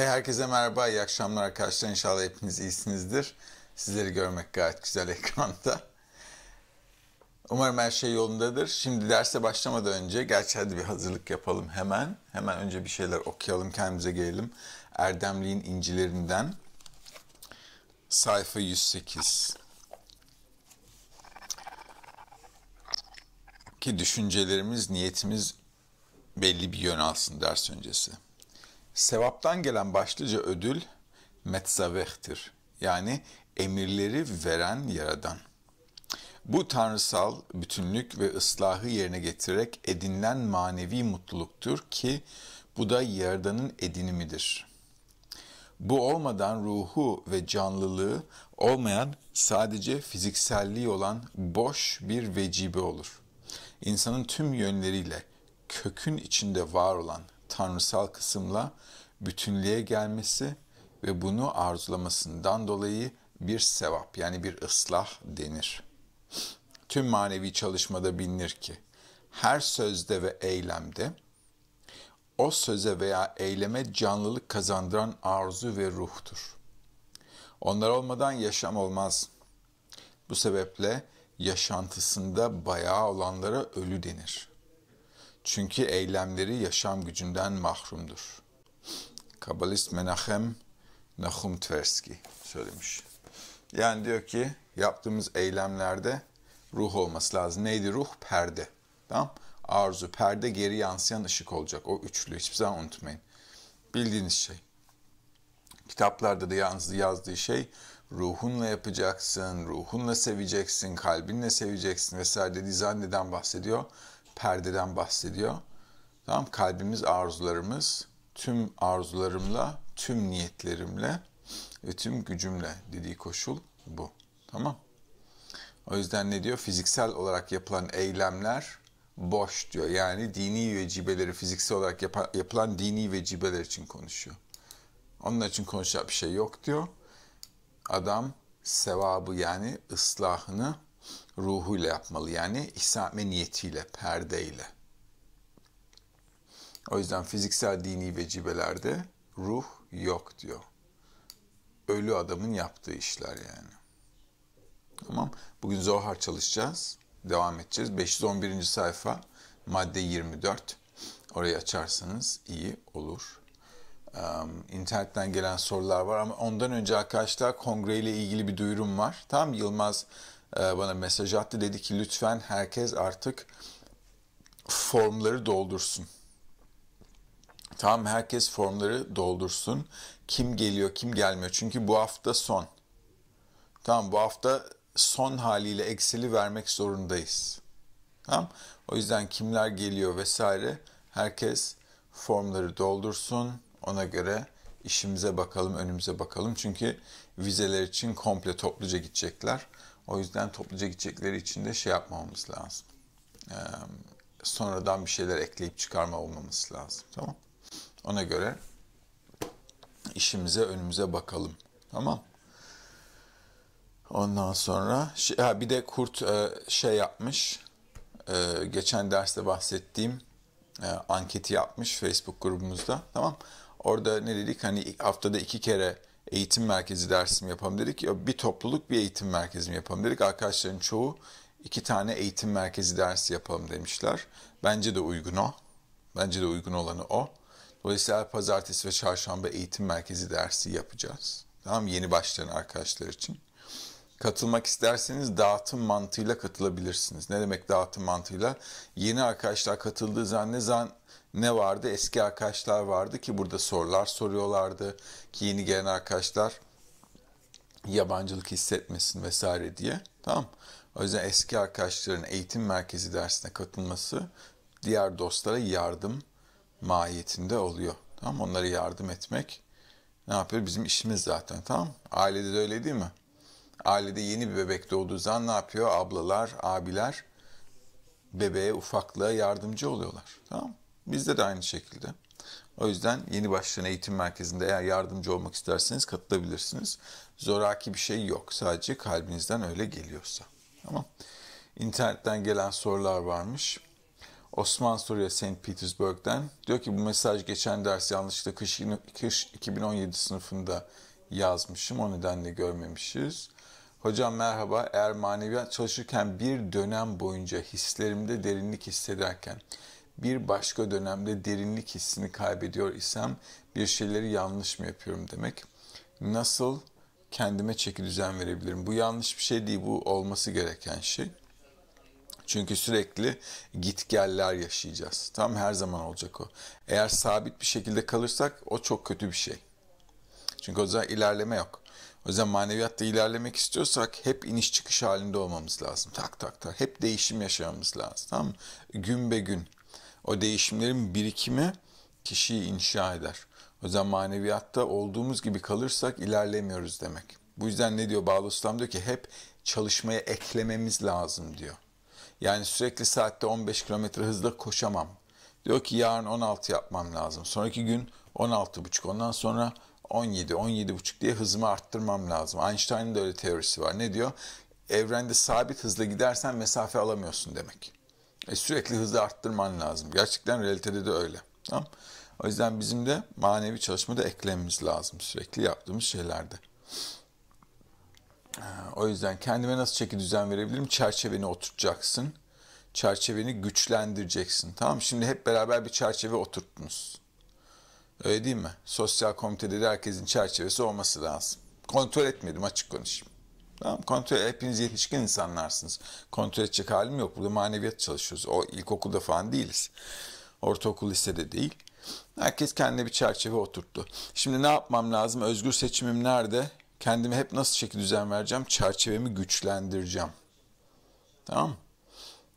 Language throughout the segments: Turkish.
Herkese merhaba, iyi akşamlar arkadaşlar. İnşallah hepiniz iyisinizdir. Sizleri görmek gayet güzel ekranda. Umarım her şey yolundadır. Şimdi derse başlamadan önce, gerçi hadi bir hazırlık yapalım hemen. Hemen önce bir şeyler okuyalım, kendimize gelelim. Erdemli'nin incilerinden sayfa 108. Ki düşüncelerimiz, niyetimiz belli bir yön alsın ders öncesi. Sevaptan gelen başlıca ödül metzavehtir. Yani emirleri veren yaradan. Bu tanrısal bütünlük ve ıslahı yerine getirerek edinilen manevi mutluluktur ki bu da yaradanın edinimidir. Bu olmadan ruhu ve canlılığı olmayan sadece fizikselliği olan boş bir vecibe olur. İnsanın tüm yönleriyle kökün içinde var olan tanrısal kısımla bütünlüğe gelmesi ve bunu arzulamasından dolayı bir sevap yani bir ıslah denir. Tüm manevi çalışmada bilinir ki her sözde ve eylemde o söze veya eyleme canlılık kazandıran arzu ve ruhtur. Onlar olmadan yaşam olmaz. Bu sebeple yaşantısında bayağı olanlara ölü denir.'' Çünkü eylemleri yaşam gücünden mahrumdur. Kabalist Menachem Nahum Tversky söylemiş. Yani diyor ki yaptığımız eylemlerde ruh olması lazım. Neydi ruh? Perde. Tamam Arzu, perde, geri yansıyan ışık olacak. O üçlü. Hiçbir zaman unutmayın. Bildiğiniz şey. Kitaplarda da yazdığı, yazdığı şey ruhunla yapacaksın, ruhunla seveceksin, kalbinle seveceksin vesaire dediği zanneden bahsediyor perdeden bahsediyor. Tamam kalbimiz arzularımız tüm arzularımla, tüm niyetlerimle ve tüm gücümle dediği koşul bu. Tamam. O yüzden ne diyor? Fiziksel olarak yapılan eylemler boş diyor. Yani dini vecibeleri fiziksel olarak yap yapılan dini vecibeler için konuşuyor. Onun için konuşacak bir şey yok diyor. Adam sevabı yani ıslahını ruhuyla yapmalı yani ihsan etme niyetiyle, perdeyle. O yüzden fiziksel dini vecibelerde ruh yok diyor. Ölü adamın yaptığı işler yani. Tamam. Bugün Zohar çalışacağız. Devam edeceğiz. 511. sayfa madde 24. Orayı açarsanız iyi olur. Ee, internetten gelen sorular var ama ondan önce arkadaşlar kongre ile ilgili bir duyurum var. Tam Yılmaz ee, bana mesaj attı. Dedi ki lütfen herkes artık formları doldursun. Tamam herkes formları doldursun. Kim geliyor, kim gelmiyor. Çünkü bu hafta son. Tamam bu hafta son haliyle eksili vermek zorundayız. Tamam? O yüzden kimler geliyor vesaire herkes formları doldursun. Ona göre işimize bakalım, önümüze bakalım. Çünkü vizeler için komple topluca gidecekler. O yüzden topluca gidecekleri için de şey yapmamamız lazım. Ee, sonradan bir şeyler ekleyip çıkarma olmamız lazım. Tamam. Ona göre işimize önümüze bakalım. Tamam. Ondan sonra şey, ha, bir de kurt e, şey yapmış. E, geçen derste bahsettiğim e, anketi yapmış Facebook grubumuzda. Tamam. Orada ne dedik? Hani haftada iki kere eğitim merkezi dersim yapalım dedik. Ya bir topluluk bir eğitim merkezi mi yapalım dedik. Arkadaşların çoğu iki tane eğitim merkezi dersi yapalım demişler. Bence de uygun o. Bence de uygun olanı o. Dolayısıyla pazartesi ve çarşamba eğitim merkezi dersi yapacağız. Tamam Yeni başlayan arkadaşlar için. Katılmak isterseniz dağıtım mantığıyla katılabilirsiniz. Ne demek dağıtım mantığıyla? Yeni arkadaşlar katıldığı zaman ne zaman ne vardı? Eski arkadaşlar vardı ki burada sorular soruyorlardı ki yeni gelen arkadaşlar yabancılık hissetmesin vesaire diye. Tamam. O yüzden eski arkadaşların eğitim merkezi dersine katılması diğer dostlara yardım mahiyetinde oluyor. Tamam onlara yardım etmek ne yapıyor? Bizim işimiz zaten tamam Ailede de öyle değil mi? Ailede yeni bir bebek doğduğu zaman ne yapıyor? Ablalar, abiler bebeğe, ufaklığa yardımcı oluyorlar. Tamam Bizde de aynı şekilde. O yüzden yeni başlayan eğitim merkezinde eğer yardımcı olmak isterseniz katılabilirsiniz. Zoraki bir şey yok. Sadece kalbinizden öyle geliyorsa. Ama internetten gelen sorular varmış. Osman soruyor St. Petersburg'den. Diyor ki bu mesaj geçen ders yanlışlıkla kış, kış 2017 sınıfında yazmışım. O nedenle görmemişiz. Hocam merhaba. Eğer maneviyat çalışırken bir dönem boyunca hislerimde derinlik hissederken bir başka dönemde derinlik hissini kaybediyor isem bir şeyleri yanlış mı yapıyorum demek. Nasıl kendime çeki düzen verebilirim? Bu yanlış bir şey değil, bu olması gereken şey. Çünkü sürekli git geller yaşayacağız. Tam her zaman olacak o. Eğer sabit bir şekilde kalırsak o çok kötü bir şey. Çünkü o zaman ilerleme yok. O yüzden maneviyatta ilerlemek istiyorsak hep iniş çıkış halinde olmamız lazım. Tak tak tak. Hep değişim yaşamamız lazım. Tamam mı? Gün be gün. O değişimlerin birikimi kişiyi inşa eder. O zaman maneviyatta olduğumuz gibi kalırsak ilerlemiyoruz demek. Bu yüzden ne diyor Bağlı Ustam diyor ki hep çalışmaya eklememiz lazım diyor. Yani sürekli saatte 15 kilometre hızla koşamam. Diyor ki yarın 16 yapmam lazım. Sonraki gün 16,5 ondan sonra 17, 17,5 diye hızımı arttırmam lazım. Einstein'ın da öyle teorisi var. Ne diyor? Evrende sabit hızla gidersen mesafe alamıyorsun demek. E, sürekli hızı arttırman lazım. Gerçekten realitede de öyle. Tamam? O yüzden bizim de manevi çalışmada eklememiz lazım sürekli yaptığımız şeylerde. E, o yüzden kendime nasıl çeki düzen verebilirim? Çerçeveni oturtacaksın. Çerçeveni güçlendireceksin. Tamam Şimdi hep beraber bir çerçeve oturttunuz. Öyle değil mi? Sosyal komitede de herkesin çerçevesi olması lazım. Kontrol etmedim açık konuşayım. Tamam kontrol hepiniz yetişkin insanlarsınız. Kontrol edecek halim yok. Burada maneviyat çalışıyoruz. O ilkokulda falan değiliz. Ortaokul lisede değil. Herkes kendine bir çerçeve oturttu. Şimdi ne yapmam lazım? Özgür seçimim nerede? Kendimi hep nasıl şekil düzen vereceğim? Çerçevemi güçlendireceğim. Tamam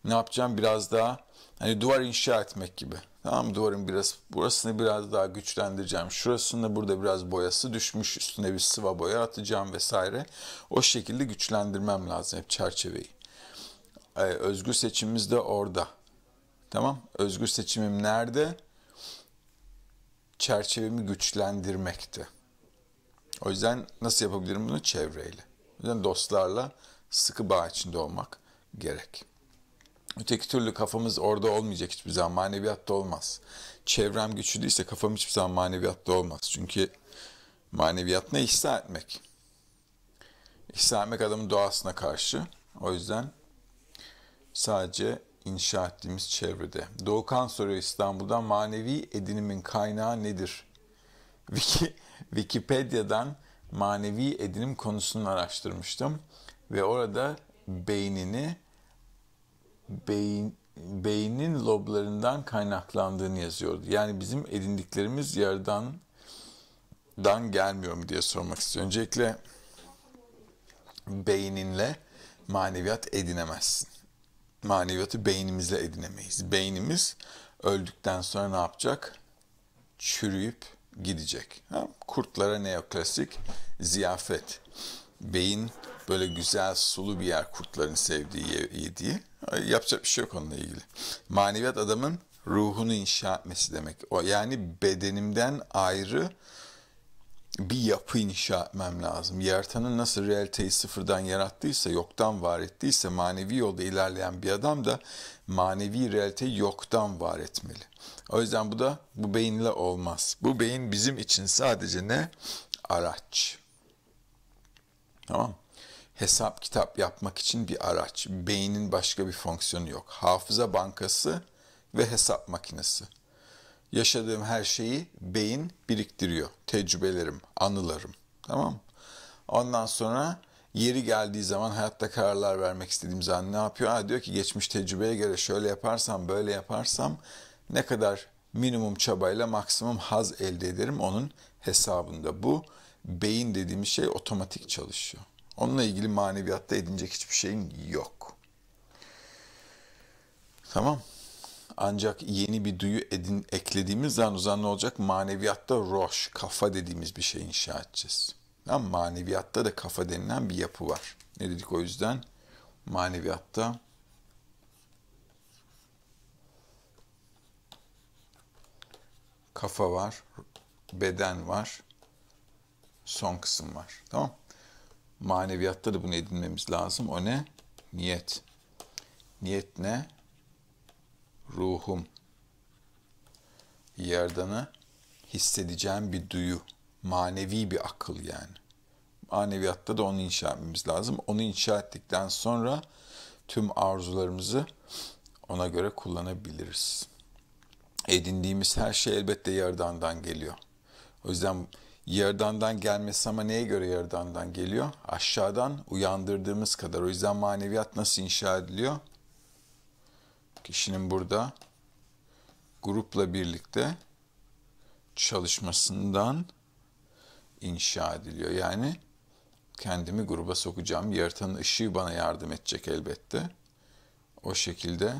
Ne yapacağım? Biraz daha Hani duvar inşa etmek gibi. Tamam mı? Duvarın biraz burasını biraz daha güçlendireceğim. şurasını da burada biraz boyası düşmüş. Üstüne bir sıva boya atacağım vesaire. O şekilde güçlendirmem lazım hep çerçeveyi. Ee, özgür seçimimiz de orada. Tamam? Özgür seçimim nerede? Çerçevemi güçlendirmekte. O yüzden nasıl yapabilirim bunu? Çevreyle. O yüzden dostlarla sıkı bağ içinde olmak gerek. Öteki türlü kafamız orada olmayacak hiçbir zaman. Maneviyatta olmaz. Çevrem güçlüyse kafam hiçbir zaman maneviyatta olmaz. Çünkü maneviyat ne? İhsa etmek. İhsa etmek adamın doğasına karşı. O yüzden sadece inşa ettiğimiz çevrede. Doğukan soruyor İstanbul'dan manevi edinimin kaynağı nedir? Wiki, Wikipedia'dan manevi edinim konusunu araştırmıştım ve orada beynini beyin, beynin loblarından kaynaklandığını yazıyordu. Yani bizim edindiklerimiz yerden dan gelmiyor mu diye sormak istiyorum. Öncelikle beyninle maneviyat edinemezsin. Maneviyatı beynimizle edinemeyiz. Beynimiz öldükten sonra ne yapacak? Çürüyüp gidecek. Ha? Kurtlara neoklasik ziyafet. Beyin Böyle güzel sulu bir yer kurtların sevdiği, yediği. Yapacak bir şey yok onunla ilgili. Maneviyat adamın ruhunu inşa etmesi demek. O yani bedenimden ayrı bir yapı inşa etmem lazım. Yaratanın nasıl realiteyi sıfırdan yarattıysa, yoktan var ettiyse manevi yolda ilerleyen bir adam da manevi realiteyi yoktan var etmeli. O yüzden bu da bu beyinle olmaz. Bu beyin bizim için sadece ne? Araç. Tamam hesap kitap yapmak için bir araç. Beynin başka bir fonksiyonu yok. Hafıza bankası ve hesap makinesi. Yaşadığım her şeyi beyin biriktiriyor. Tecrübelerim, anılarım. Tamam Ondan sonra yeri geldiği zaman hayatta kararlar vermek istediğim zaman ne yapıyor? Ha, diyor ki geçmiş tecrübeye göre şöyle yaparsam, böyle yaparsam ne kadar minimum çabayla maksimum haz elde ederim onun hesabında. Bu beyin dediğimiz şey otomatik çalışıyor. Onunla ilgili maneviyatta edinecek hiçbir şeyin yok. Tamam. Ancak yeni bir duyu edin, eklediğimiz zaman o zaman ne olacak? Maneviyatta roş, kafa dediğimiz bir şey inşa edeceğiz. Tamam maneviyatta da kafa denilen bir yapı var. Ne dedik o yüzden? Maneviyatta kafa var, beden var, son kısım var. Tamam maneviyatta da bunu edinmemiz lazım. O ne? Niyet. Niyet ne? Ruhum. Yerdanı hissedeceğim bir duyu. Manevi bir akıl yani. Maneviyatta da onu inşa etmemiz lazım. Onu inşa ettikten sonra tüm arzularımızı ona göre kullanabiliriz. Edindiğimiz her şey elbette yerdandan geliyor. O yüzden Yerdandan gelmesi ama neye göre yerdandan geliyor? Aşağıdan uyandırdığımız kadar. O yüzden maneviyat nasıl inşa ediliyor? Kişinin burada grupla birlikte çalışmasından inşa ediliyor. Yani kendimi gruba sokacağım. Yaratanın ışığı bana yardım edecek elbette. O şekilde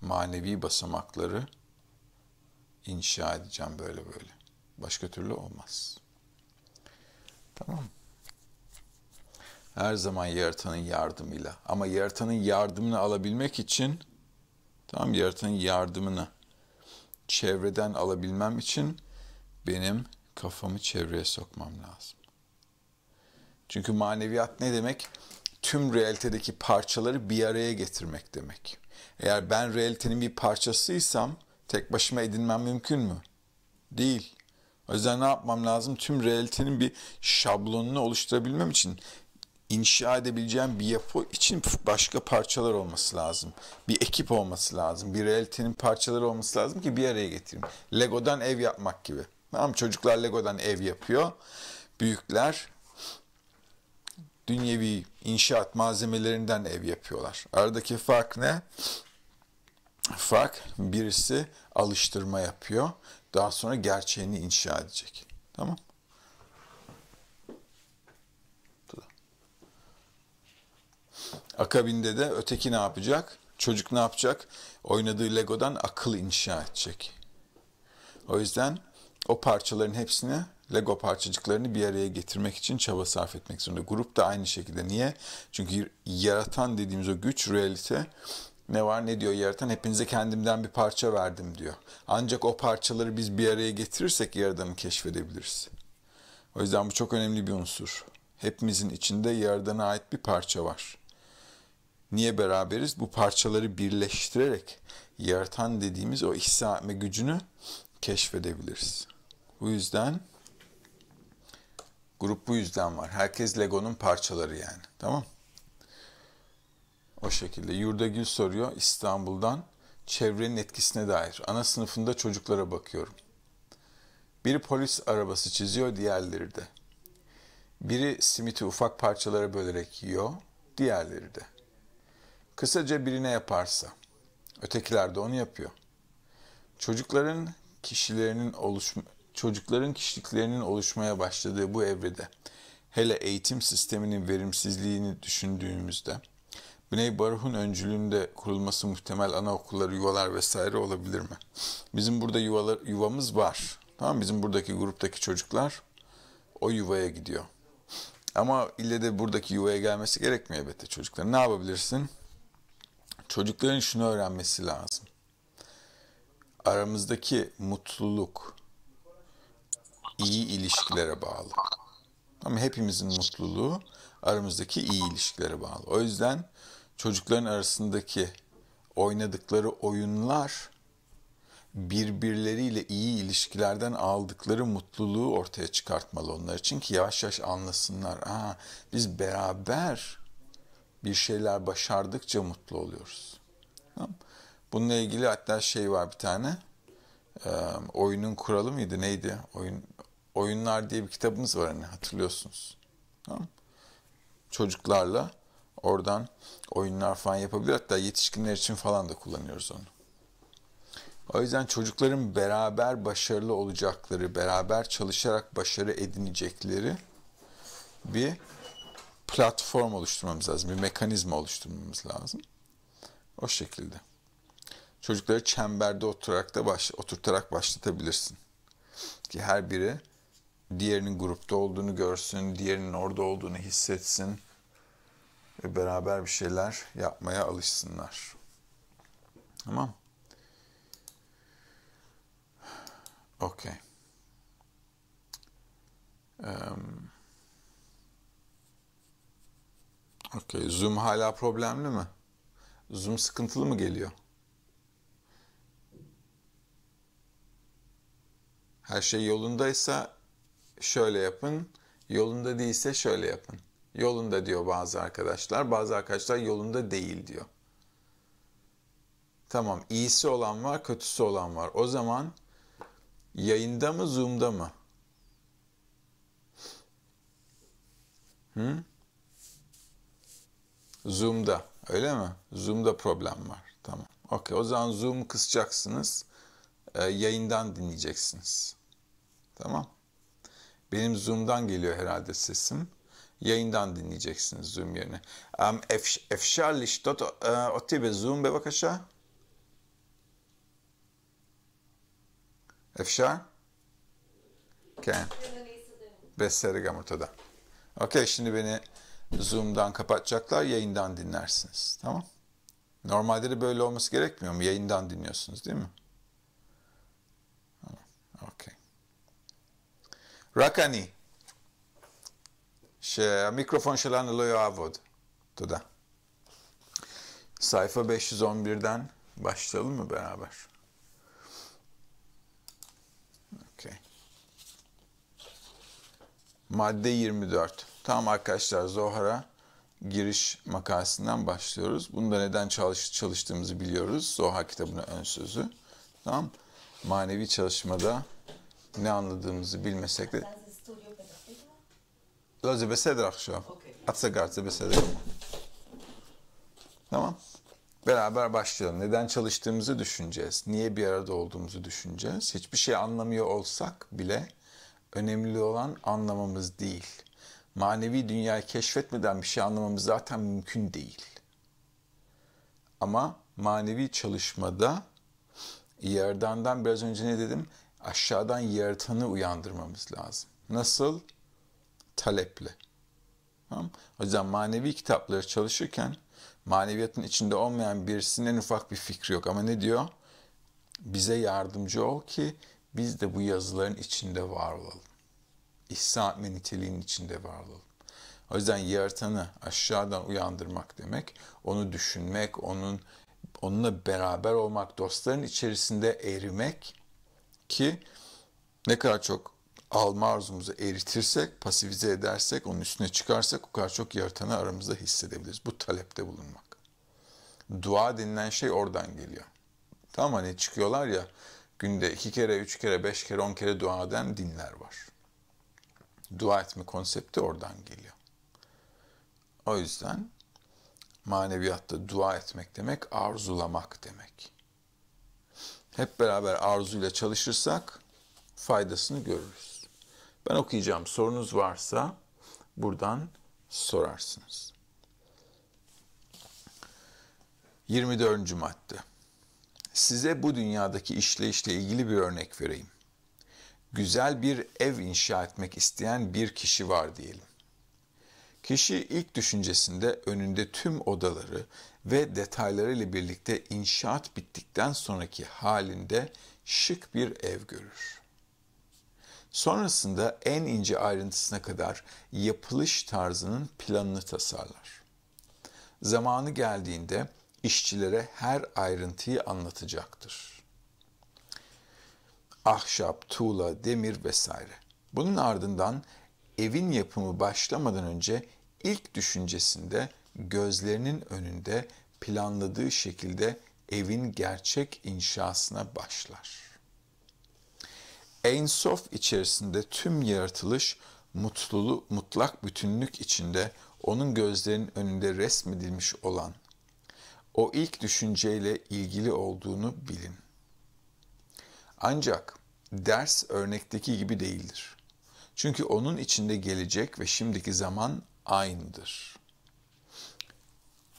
manevi basamakları inşa edeceğim böyle böyle. Başka türlü olmaz.'' Tamam Her zaman yaratanın yardımıyla. Ama yaratanın yardımını alabilmek için tamam yaratanın yardımını çevreden alabilmem için benim kafamı çevreye sokmam lazım. Çünkü maneviyat ne demek? Tüm realitedeki parçaları bir araya getirmek demek. Eğer ben realitenin bir parçasıysam tek başıma edinmem mümkün mü? Değil. O yüzden ne yapmam lazım? Tüm realitenin bir şablonunu oluşturabilmem için inşa edebileceğim bir yapı için başka parçalar olması lazım. Bir ekip olması lazım. Bir realitenin parçaları olması lazım ki bir araya getireyim. Lego'dan ev yapmak gibi. Tamam Çocuklar Lego'dan ev yapıyor. Büyükler dünyevi inşaat malzemelerinden ev yapıyorlar. Aradaki fark ne? Fark birisi alıştırma yapıyor. Daha sonra gerçeğini inşa edecek. Tamam? Akabinde de öteki ne yapacak? Çocuk ne yapacak? Oynadığı Lego'dan akıl inşa edecek. O yüzden o parçaların hepsini Lego parçacıklarını bir araya getirmek için çaba sarf etmek zorunda. Grup da aynı şekilde. Niye? Çünkü yaratan dediğimiz o güç, realite ne var ne diyor yaratan hepinize kendimden bir parça verdim diyor. Ancak o parçaları biz bir araya getirirsek yaradanı keşfedebiliriz. O yüzden bu çok önemli bir unsur. Hepimizin içinde yaradana ait bir parça var. Niye beraberiz? Bu parçaları birleştirerek yaratan dediğimiz o ihsa etme gücünü keşfedebiliriz. Bu yüzden grup bu yüzden var. Herkes Lego'nun parçaları yani. Tamam mı? O şekilde. Yurda Gül soruyor İstanbul'dan çevrenin etkisine dair. Ana sınıfında çocuklara bakıyorum. Biri polis arabası çiziyor, diğerleri de. Biri simiti ufak parçalara bölerek yiyor, diğerleri de. Kısaca birine yaparsa, ötekiler de onu yapıyor. Çocukların kişilerinin oluşma, çocukların kişiliklerinin oluşmaya başladığı bu evrede, hele eğitim sisteminin verimsizliğini düşündüğümüzde, Güney Baruh'un öncülüğünde kurulması muhtemel anaokulları, yuvalar vesaire olabilir mi? Bizim burada yuvalar, yuvamız var. Tamam Bizim buradaki gruptaki çocuklar o yuvaya gidiyor. Ama ille de buradaki yuvaya gelmesi gerekmiyor elbette çocuklar. Ne yapabilirsin? Çocukların şunu öğrenmesi lazım. Aramızdaki mutluluk iyi ilişkilere bağlı. Ama hepimizin mutluluğu aramızdaki iyi ilişkilere bağlı. O yüzden çocukların arasındaki oynadıkları oyunlar birbirleriyle iyi ilişkilerden aldıkları mutluluğu ortaya çıkartmalı onlar için ki yavaş yavaş anlasınlar. Aa, biz beraber bir şeyler başardıkça mutlu oluyoruz. Tamam. Bununla ilgili hatta şey var bir tane. E, oyunun kuralı mıydı neydi? Oyun Oyunlar diye bir kitabımız var hani hatırlıyorsunuz. Tamam. Çocuklarla oradan oyunlar falan yapabilir. Hatta yetişkinler için falan da kullanıyoruz onu. O yüzden çocukların beraber başarılı olacakları, beraber çalışarak başarı edinecekleri bir platform oluşturmamız lazım. Bir mekanizma oluşturmamız lazım. O şekilde. Çocukları çemberde oturarak da baş, oturtarak başlatabilirsin. Ki her biri diğerinin grupta olduğunu görsün, diğerinin orada olduğunu hissetsin ve beraber bir şeyler yapmaya alışsınlar. Tamam. Okey. Um, Okey. Zoom hala problemli mi? Zoom sıkıntılı mı geliyor? Her şey yolundaysa şöyle yapın. Yolunda değilse şöyle yapın. Yolunda diyor bazı arkadaşlar, bazı arkadaşlar yolunda değil diyor. Tamam, iyisi olan var, kötüsü olan var. O zaman yayında mı, Zoom'da mı? Hı? Zoom'da, öyle mi? Zoom'da problem var. Tamam. Okey, o zaman Zoom kısacaksınız. E, yayından dinleyeceksiniz. Tamam. Benim Zoom'dan geliyor herhalde sesim. Yayından dinleyeceksiniz zoom yerine. זום יונה. אפשר לשתות אותי בזום בבקשה? אפשר? כן. בסדר גמור, תודה. Okey şimdi beni Zoom'dan kapatacaklar, yayından dinlersiniz. Tamam? Normalde de böyle olması gerekmiyor mu? Yayından dinliyorsunuz değil mi? Okey. Rakani. שהמיקרופון שלנו לא יעבוד. תודה. Sayfa 511'den başlayalım mı beraber? Okay. Madde 24. Tamam arkadaşlar Zohar'a giriş makasından başlıyoruz. Bunda neden çalış, çalıştığımızı biliyoruz. Zohar kitabının ön sözü. Tamam Manevi çalışmada ne anladığımızı bilmesek de... לא, זה בסדר עכשיו. את סגרת, זה בסדר. Tamam. Beraber başlayalım. Neden çalıştığımızı düşüneceğiz. Niye bir arada olduğumuzu düşüneceğiz. Hiçbir şey anlamıyor olsak bile önemli olan anlamamız değil. Manevi dünyayı keşfetmeden bir şey anlamamız zaten mümkün değil. Ama manevi çalışmada yerdandan biraz önce ne dedim? Aşağıdan yaratanı uyandırmamız lazım. Nasıl? taleple. Tamam? O yüzden manevi kitapları çalışırken maneviyatın içinde olmayan birisinin en ufak bir fikri yok. Ama ne diyor? Bize yardımcı ol ki biz de bu yazıların içinde var olalım. İhsan etme niteliğinin içinde var olalım. O yüzden yaratanı aşağıdan uyandırmak demek, onu düşünmek, onun onunla beraber olmak, dostların içerisinde erimek ki ne kadar çok alma arzumuzu eritirsek, pasifize edersek, onun üstüne çıkarsak o kadar çok yaratanı aramızda hissedebiliriz. Bu talepte bulunmak. Dua denilen şey oradan geliyor. Tam hani çıkıyorlar ya günde iki kere, üç kere, beş kere, on kere dua eden dinler var. Dua etme konsepti oradan geliyor. O yüzden maneviyatta dua etmek demek arzulamak demek. Hep beraber arzuyla çalışırsak faydasını görürüz. Ben okuyacağım. Sorunuz varsa buradan sorarsınız. 24. madde. Size bu dünyadaki işleyişle ilgili bir örnek vereyim. Güzel bir ev inşa etmek isteyen bir kişi var diyelim. Kişi ilk düşüncesinde önünde tüm odaları ve detayları ile birlikte inşaat bittikten sonraki halinde şık bir ev görür. Sonrasında en ince ayrıntısına kadar yapılış tarzının planını tasarlar. Zamanı geldiğinde işçilere her ayrıntıyı anlatacaktır. Ahşap, tuğla, demir vesaire. Bunun ardından evin yapımı başlamadan önce ilk düşüncesinde gözlerinin önünde planladığı şekilde evin gerçek inşasına başlar sof içerisinde tüm yaratılış mutlulu, mutlak bütünlük içinde onun gözlerinin önünde resmedilmiş olan o ilk düşünceyle ilgili olduğunu bilin. Ancak ders örnekteki gibi değildir. Çünkü onun içinde gelecek ve şimdiki zaman aynıdır.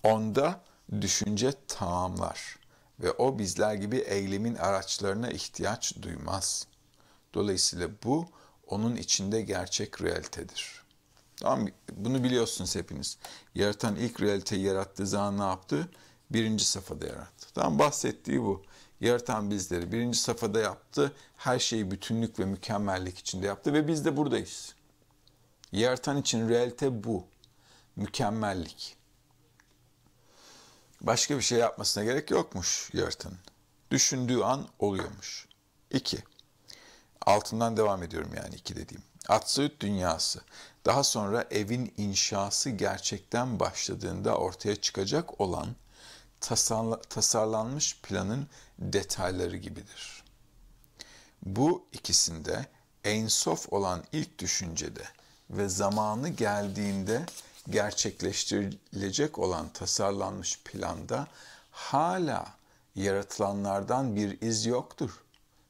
Onda düşünce tamamlar ve o bizler gibi eylemin araçlarına ihtiyaç duymaz.'' Dolayısıyla bu onun içinde gerçek realitedir. Tamam Bunu biliyorsunuz hepiniz. Yaratan ilk realiteyi yarattığı zaman ne yaptı? Birinci safhada yarattı. Tamam bahsettiği bu. Yaratan bizleri birinci safhada yaptı. Her şeyi bütünlük ve mükemmellik içinde yaptı ve biz de buradayız. Yaratan için realite bu. Mükemmellik. Başka bir şey yapmasına gerek yokmuş yaratan. Düşündüğü an oluyormuş. 2. Altından devam ediyorum yani iki dediğim. Atsüt dünyası. Daha sonra evin inşası gerçekten başladığında ortaya çıkacak olan tasarla, tasarlanmış planın detayları gibidir. Bu ikisinde en sof olan ilk düşüncede ve zamanı geldiğinde gerçekleştirilecek olan tasarlanmış planda hala yaratılanlardan bir iz yoktur.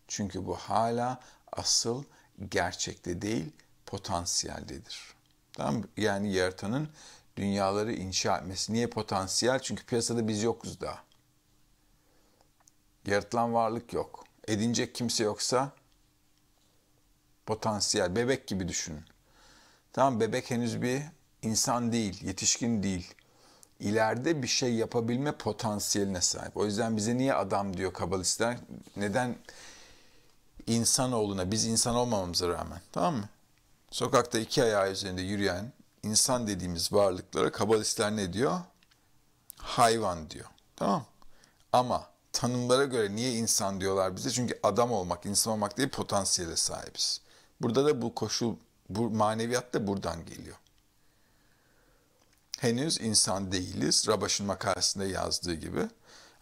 Çünkü bu hala asıl gerçekte değil potansiyeldedir. Tamam mı? Yani yaratanın dünyaları inşa etmesi. Niye potansiyel? Çünkü piyasada biz yokuz daha. Yaratılan varlık yok. Edinecek kimse yoksa potansiyel. Bebek gibi düşünün. Tamam bebek henüz bir insan değil, yetişkin değil. İleride bir şey yapabilme potansiyeline sahip. O yüzden bize niye adam diyor kabalistler? Neden insanoğluna biz insan olmamamıza rağmen tamam mı? Sokakta iki ayağı üzerinde yürüyen insan dediğimiz varlıklara kabalistler ne diyor? Hayvan diyor. Tamam Ama tanımlara göre niye insan diyorlar bize? Çünkü adam olmak, insan olmak diye potansiyele sahibiz. Burada da bu koşul, bu maneviyat da buradan geliyor. Henüz insan değiliz. Rabaş'ın makalesinde yazdığı gibi.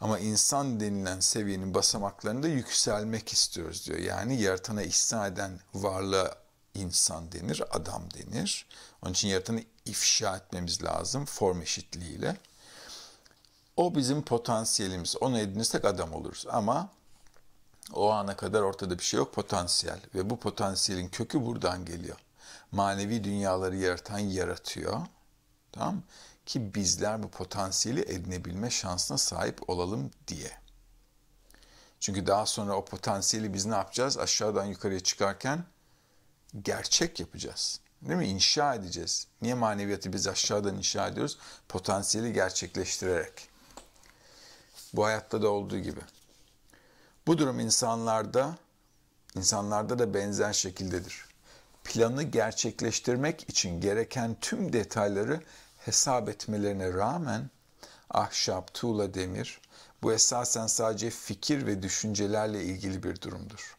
Ama insan denilen seviyenin basamaklarında yükselmek istiyoruz diyor. Yani yaratana ihsan eden varlığa insan denir, adam denir. Onun için yaratanı ifşa etmemiz lazım form eşitliğiyle. O bizim potansiyelimiz. Onu edinirsek adam oluruz. Ama o ana kadar ortada bir şey yok potansiyel. Ve bu potansiyelin kökü buradan geliyor. Manevi dünyaları yaratan yaratıyor. Tamam mı? ki bizler bu potansiyeli edinebilme şansına sahip olalım diye. Çünkü daha sonra o potansiyeli biz ne yapacağız? Aşağıdan yukarıya çıkarken gerçek yapacağız. Değil mi? İnşa edeceğiz. Niye maneviyatı biz aşağıdan inşa ediyoruz? Potansiyeli gerçekleştirerek. Bu hayatta da olduğu gibi. Bu durum insanlarda insanlarda da benzer şekildedir. Planı gerçekleştirmek için gereken tüm detayları hesap etmelerine rağmen ahşap, tuğla, demir bu esasen sadece fikir ve düşüncelerle ilgili bir durumdur.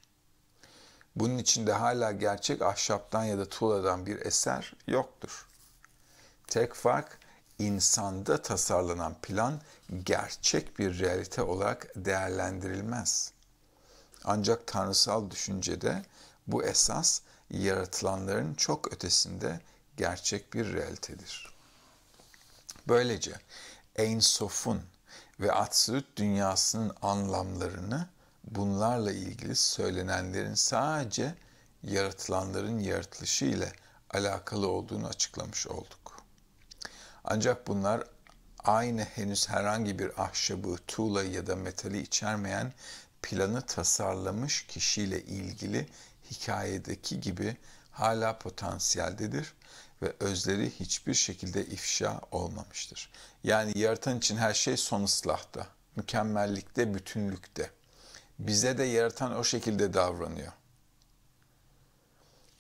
Bunun içinde hala gerçek ahşaptan ya da tuğladan bir eser yoktur. Tek fark insanda tasarlanan plan gerçek bir realite olarak değerlendirilmez. Ancak tanrısal düşüncede bu esas yaratılanların çok ötesinde gerçek bir realitedir. Böylece Ein Sof'un ve Atsürüt dünyasının anlamlarını bunlarla ilgili söylenenlerin sadece yaratılanların yaratılışı ile alakalı olduğunu açıklamış olduk. Ancak bunlar aynı henüz herhangi bir ahşabı, tuğla ya da metali içermeyen planı tasarlamış kişiyle ilgili hikayedeki gibi hala potansiyeldedir ve özleri hiçbir şekilde ifşa olmamıştır. Yani yaratan için her şey son ıslahta, mükemmellikte, bütünlükte. Bize de yaratan o şekilde davranıyor.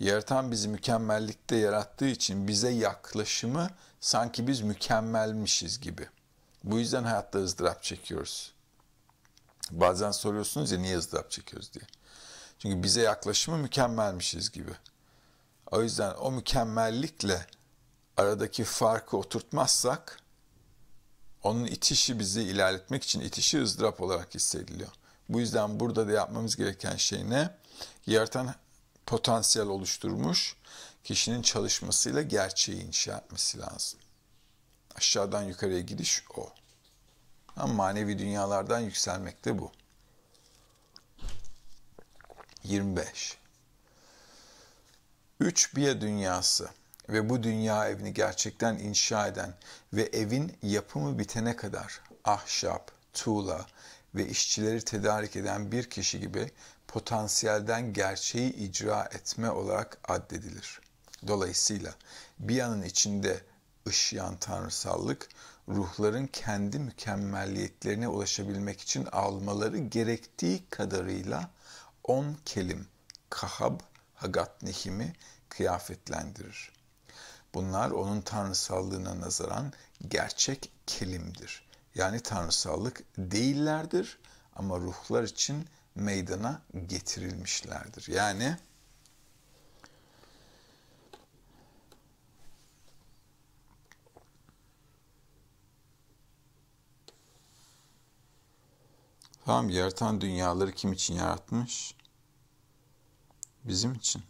Yaratan bizi mükemmellikte yarattığı için bize yaklaşımı sanki biz mükemmelmişiz gibi. Bu yüzden hayatta ızdırap çekiyoruz. Bazen soruyorsunuz ya niye ızdırap çekiyoruz diye. Çünkü bize yaklaşımı mükemmelmişiz gibi. O yüzden o mükemmellikle aradaki farkı oturtmazsak onun itişi bizi ilerletmek için itişi ızdırap olarak hissediliyor. Bu yüzden burada da yapmamız gereken şey ne? Yaratan potansiyel oluşturmuş kişinin çalışmasıyla gerçeği inşa etmesi lazım. Aşağıdan yukarıya gidiş o. Ama manevi dünyalardan yükselmek de bu. 25. Üç Biya dünyası ve bu dünya evini gerçekten inşa eden ve evin yapımı bitene kadar ahşap, tuğla ve işçileri tedarik eden bir kişi gibi potansiyelden gerçeği icra etme olarak addedilir. Dolayısıyla Biya'nın içinde ışıyan tanrısallık, ruhların kendi mükemmelliyetlerine ulaşabilmek için almaları gerektiği kadarıyla on kelim, kahab, hagat nehimi kıyafetlendirir. Bunlar onun tanrısallığına nazaran gerçek kelimdir. Yani tanrısallık değillerdir ama ruhlar için meydana getirilmişlerdir. Yani Tamam yaratan dünyaları kim için yaratmış? Bizim için.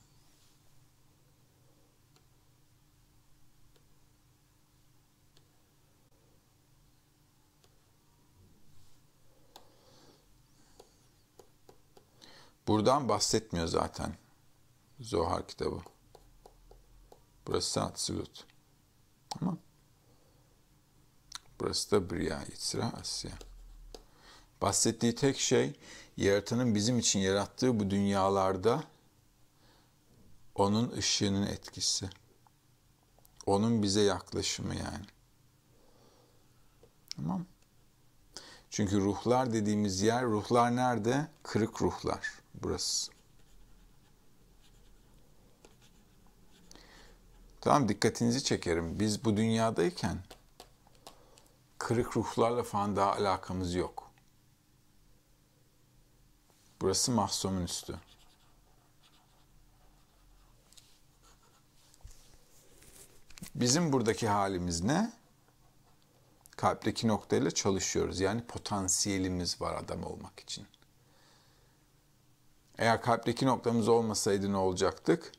Buradan bahsetmiyor zaten Zohar kitabı. Burası Atzilut. ama Burası da Briya, İtsra, Asya. Bahsettiği tek şey yaratanın bizim için yarattığı bu dünyalarda onun ışığının etkisi. Onun bize yaklaşımı yani. Tamam. Çünkü ruhlar dediğimiz yer, ruhlar nerede? Kırık ruhlar burası. Tamam dikkatinizi çekerim. Biz bu dünyadayken kırık ruhlarla falan daha alakamız yok. Burası mahsumun üstü. Bizim buradaki halimiz ne? Kalpteki noktayla çalışıyoruz. Yani potansiyelimiz var adam olmak için. Eğer kalpteki noktamız olmasaydı ne olacaktık?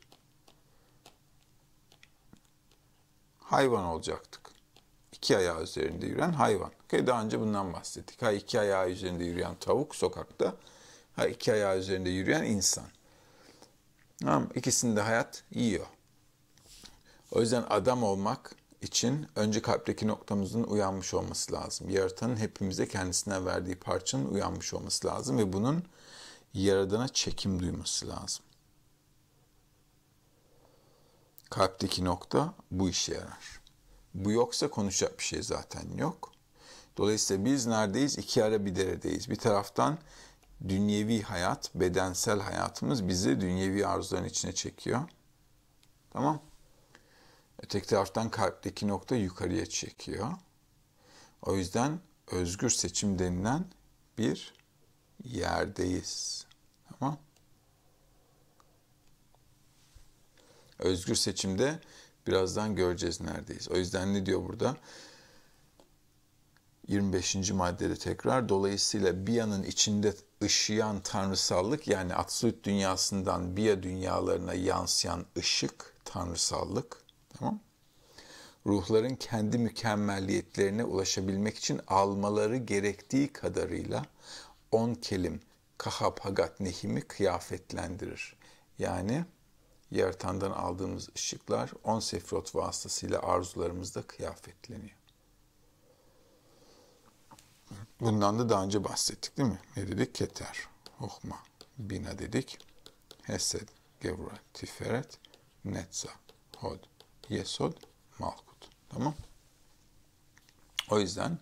Hayvan olacaktık. İki ayağı üzerinde yürüyen hayvan. Daha önce bundan bahsettik. Ha iki ayağı üzerinde yürüyen tavuk sokakta. Ha iki ayağı üzerinde yürüyen insan. Tamam, ikisini hayat yiyor. O yüzden adam olmak için önce kalpteki noktamızın uyanmış olması lazım. Yaratanın hepimize kendisine verdiği parçanın uyanmış olması lazım ve bunun Yaradana çekim duyması lazım. Kalpteki nokta bu işe yarar. Bu yoksa konuşacak bir şey zaten yok. Dolayısıyla biz neredeyiz? İki ara bir deredeyiz. Bir taraftan dünyevi hayat, bedensel hayatımız bizi dünyevi arzuların içine çekiyor. Tamam. Öteki taraftan kalpteki nokta yukarıya çekiyor. O yüzden özgür seçim denilen bir yerdeyiz. Tamam. Özgür seçimde birazdan göreceğiz neredeyiz. O yüzden ne diyor burada? 25. maddede tekrar dolayısıyla Bia'nın içinde ışıyan tanrısallık yani Atsuyut dünyasından Bia dünyalarına yansıyan ışık tanrısallık tamam Ruhların kendi mükemmelliyetlerine ulaşabilmek için almaları gerektiği kadarıyla on kelim kahab hagat nehimi kıyafetlendirir. Yani yaratandan aldığımız ışıklar on sefrot vasıtasıyla arzularımızda kıyafetleniyor. Bundan da daha önce bahsettik değil mi? Ne dedik? Keter, Hohma, Bina dedik. Hesed, Gevra, Tiferet, Netza, Hod, Yesod, Malkut. Tamam. O yüzden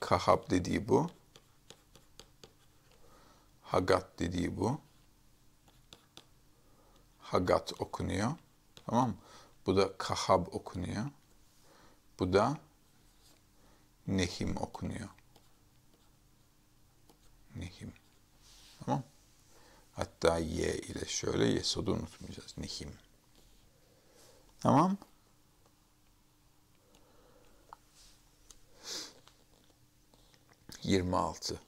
Kahap dediği bu. Hagat dediği bu. Hagat okunuyor. Tamam mı? Bu da Kahab okunuyor. Bu da Nehim okunuyor. Nehim. Tamam. Hatta ye ile şöyle yesodu unutmayacağız. Nehim. Tamam. Yirmi altı.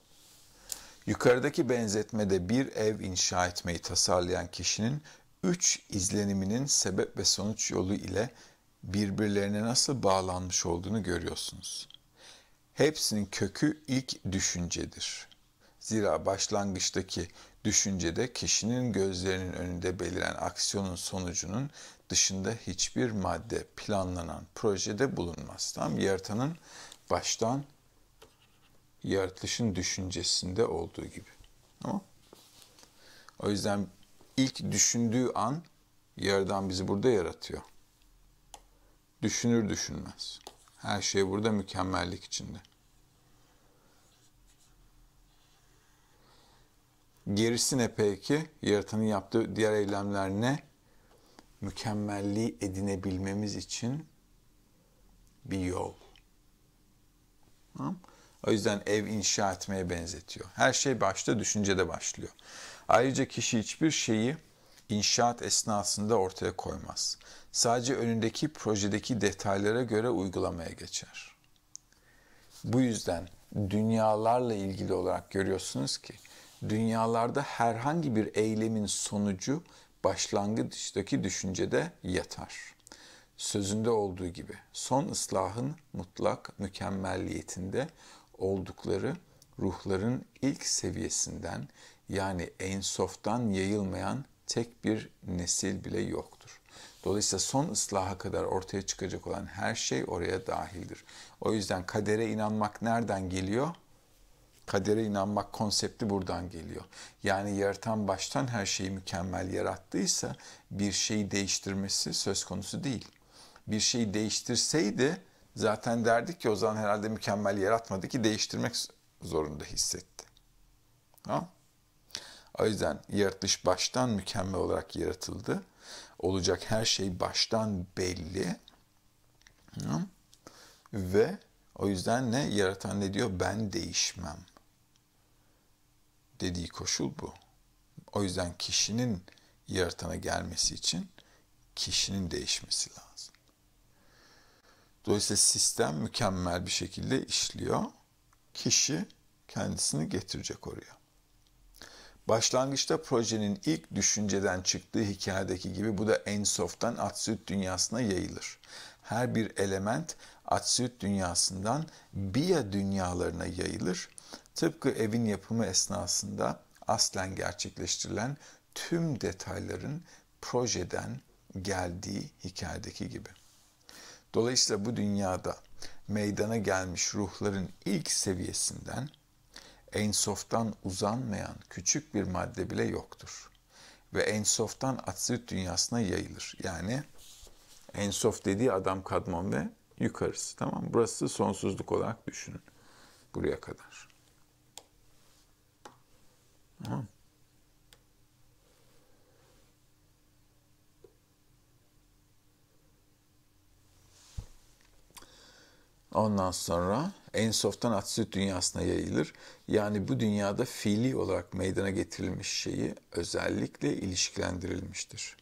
Yukarıdaki benzetmede bir ev inşa etmeyi tasarlayan kişinin üç izleniminin sebep ve sonuç yolu ile birbirlerine nasıl bağlanmış olduğunu görüyorsunuz. Hepsinin kökü ilk düşüncedir. Zira başlangıçtaki düşüncede kişinin gözlerinin önünde beliren aksiyonun sonucunun dışında hiçbir madde planlanan projede bulunmaz. Tam yaratanın baştan yaratılışın düşüncesinde olduğu gibi. Tamam O yüzden ilk düşündüğü an Yaradan bizi burada yaratıyor. Düşünür düşünmez. Her şey burada mükemmellik içinde. Gerisi ne peki? Yaratanın yaptığı diğer eylemler ne? Mükemmelliği edinebilmemiz için bir yol. Tamam o yüzden ev inşa etmeye benzetiyor. Her şey başta düşüncede başlıyor. Ayrıca kişi hiçbir şeyi inşaat esnasında ortaya koymaz. Sadece önündeki projedeki detaylara göre uygulamaya geçer. Bu yüzden dünyalarla ilgili olarak görüyorsunuz ki dünyalarda herhangi bir eylemin sonucu başlangıçtaki düşüncede yatar. Sözünde olduğu gibi son ıslahın mutlak mükemmelliyetinde oldukları ruhların ilk seviyesinden yani en ensoftan yayılmayan tek bir nesil bile yoktur. Dolayısıyla son ıslaha kadar ortaya çıkacak olan her şey oraya dahildir. O yüzden kadere inanmak nereden geliyor? Kadere inanmak konsepti buradan geliyor. Yani yaratan baştan her şeyi mükemmel yarattıysa bir şeyi değiştirmesi söz konusu değil. Bir şeyi değiştirseydi Zaten derdik ki o zaman herhalde mükemmel yaratmadı ki değiştirmek zorunda hissetti. Ha? O yüzden yaratış baştan mükemmel olarak yaratıldı. Olacak her şey baştan belli. Ha? Ve o yüzden ne? Yaratan ne diyor? Ben değişmem. Dediği koşul bu. O yüzden kişinin yaratana gelmesi için kişinin değişmesi lazım. Dolayısıyla sistem mükemmel bir şekilde işliyor. Kişi kendisini getirecek oraya. Başlangıçta projenin ilk düşünceden çıktığı hikayedeki gibi bu da en Ensoft'tan Atsüt dünyasına yayılır. Her bir element Atsüt dünyasından Bia dünyalarına yayılır. Tıpkı evin yapımı esnasında aslen gerçekleştirilen tüm detayların projeden geldiği hikayedeki gibi. Dolayısıyla bu dünyada meydana gelmiş ruhların ilk seviyesinden en Ensof'tan uzanmayan küçük bir madde bile yoktur. Ve en Ensof'tan Atsiyut dünyasına yayılır. Yani en Ensof dediği adam kadmon ve yukarısı. Tamam Burası sonsuzluk olarak düşünün. Buraya kadar. Tamam Ondan sonra En Softan Atsüt dünyasına yayılır. Yani bu dünyada fiili olarak meydana getirilmiş şeyi özellikle ilişkilendirilmiştir.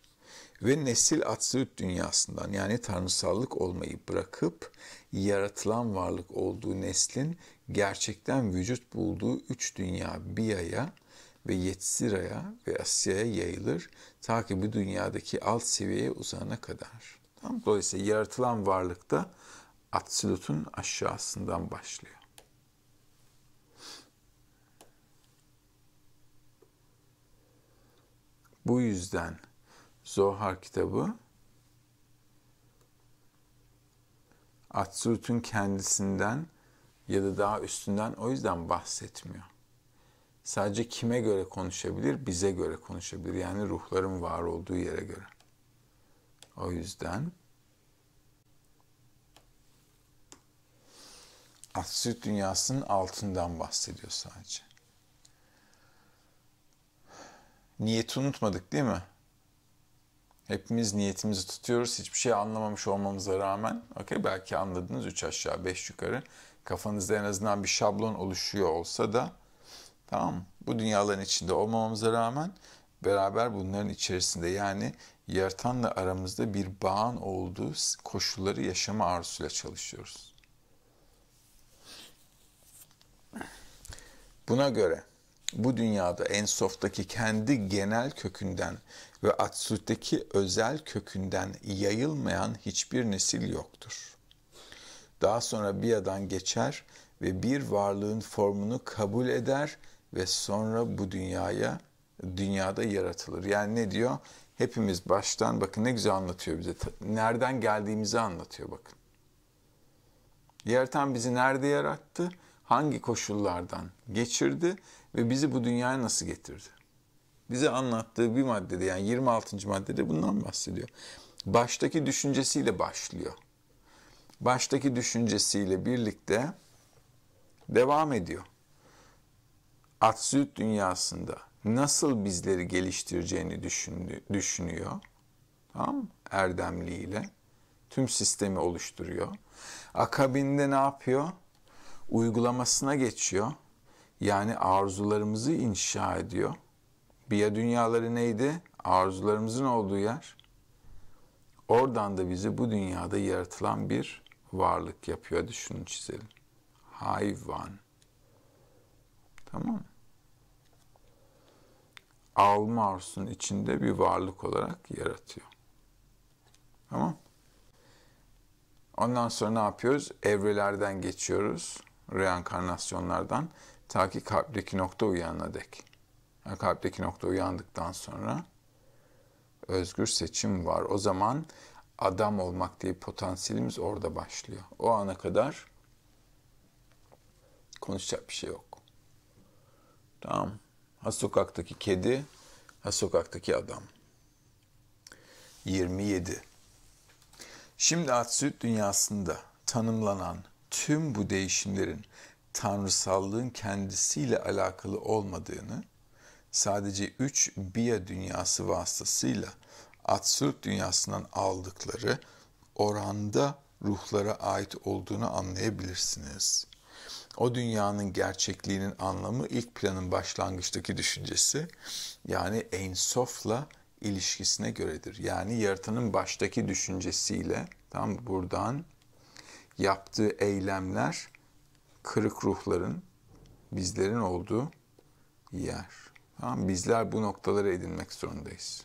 Ve nesil Atsüt dünyasından yani tanrısallık olmayı bırakıp yaratılan varlık olduğu neslin gerçekten vücut bulduğu üç dünya Biya'ya ve Yetsira'ya ve Asya'ya yayılır ta ki bu dünyadaki alt seviyeye uzana kadar. Tamam. Dolayısıyla yaratılan varlıkta Atsilut'un aşağısından başlıyor. Bu yüzden Zohar kitabı Atsilut'un kendisinden ya da daha üstünden o yüzden bahsetmiyor. Sadece kime göre konuşabilir? Bize göre konuşabilir. Yani ruhların var olduğu yere göre. O yüzden Süt dünyasının altından bahsediyor sadece. Niyeti unutmadık değil mi? Hepimiz niyetimizi tutuyoruz. Hiçbir şey anlamamış olmamıza rağmen okay, belki anladınız üç aşağı beş yukarı. Kafanızda en azından bir şablon oluşuyor olsa da tamam Bu dünyaların içinde olmamamıza rağmen beraber bunların içerisinde yani yaratanla aramızda bir bağın olduğu koşulları yaşama arzusuyla çalışıyoruz. Buna göre bu dünyada en softaki kendi genel kökünden ve Atsut'taki özel kökünden yayılmayan hiçbir nesil yoktur. Daha sonra Biya'dan geçer ve bir varlığın formunu kabul eder ve sonra bu dünyaya dünyada yaratılır. Yani ne diyor? Hepimiz baştan bakın ne güzel anlatıyor bize. Nereden geldiğimizi anlatıyor bakın. Yaratan bizi nerede yarattı? hangi koşullardan geçirdi ve bizi bu dünyaya nasıl getirdi? Bize anlattığı bir maddede yani 26. maddede bundan bahsediyor. Baştaki düşüncesiyle başlıyor. Baştaki düşüncesiyle birlikte devam ediyor. Atsüt dünyasında nasıl bizleri geliştireceğini düşündü, düşünüyor. Tamam mı? Erdemliğiyle tüm sistemi oluşturuyor. Akabinde ne yapıyor? uygulamasına geçiyor. Yani arzularımızı inşa ediyor. Biya dünyaları neydi? Arzularımızın olduğu yer. Oradan da bizi bu dünyada yaratılan bir varlık yapıyor. Hadi şunu çizelim. Hayvan. Tamam mı? Alma arzusunun içinde bir varlık olarak yaratıyor. Tamam Ondan sonra ne yapıyoruz? Evrelerden geçiyoruz reenkarnasyonlardan ta ki kalpteki nokta uyanana dek. Yani kalpteki nokta uyandıktan sonra özgür seçim var. O zaman adam olmak diye potansiyelimiz orada başlıyor. O ana kadar konuşacak bir şey yok. Tamam. Ha sokaktaki kedi, ha sokaktaki adam. 27. Şimdi Atsüt dünyasında tanımlanan tüm bu değişimlerin tanrısallığın kendisiyle alakalı olmadığını, sadece üç biya dünyası vasıtasıyla Atsürk dünyasından aldıkları oranda ruhlara ait olduğunu anlayabilirsiniz. O dünyanın gerçekliğinin anlamı ilk planın başlangıçtaki düşüncesi yani Sof'la ilişkisine göredir. Yani yaratanın baştaki düşüncesiyle tam buradan yaptığı eylemler kırık ruhların, bizlerin olduğu yer. Tamam Bizler bu noktaları edinmek zorundayız.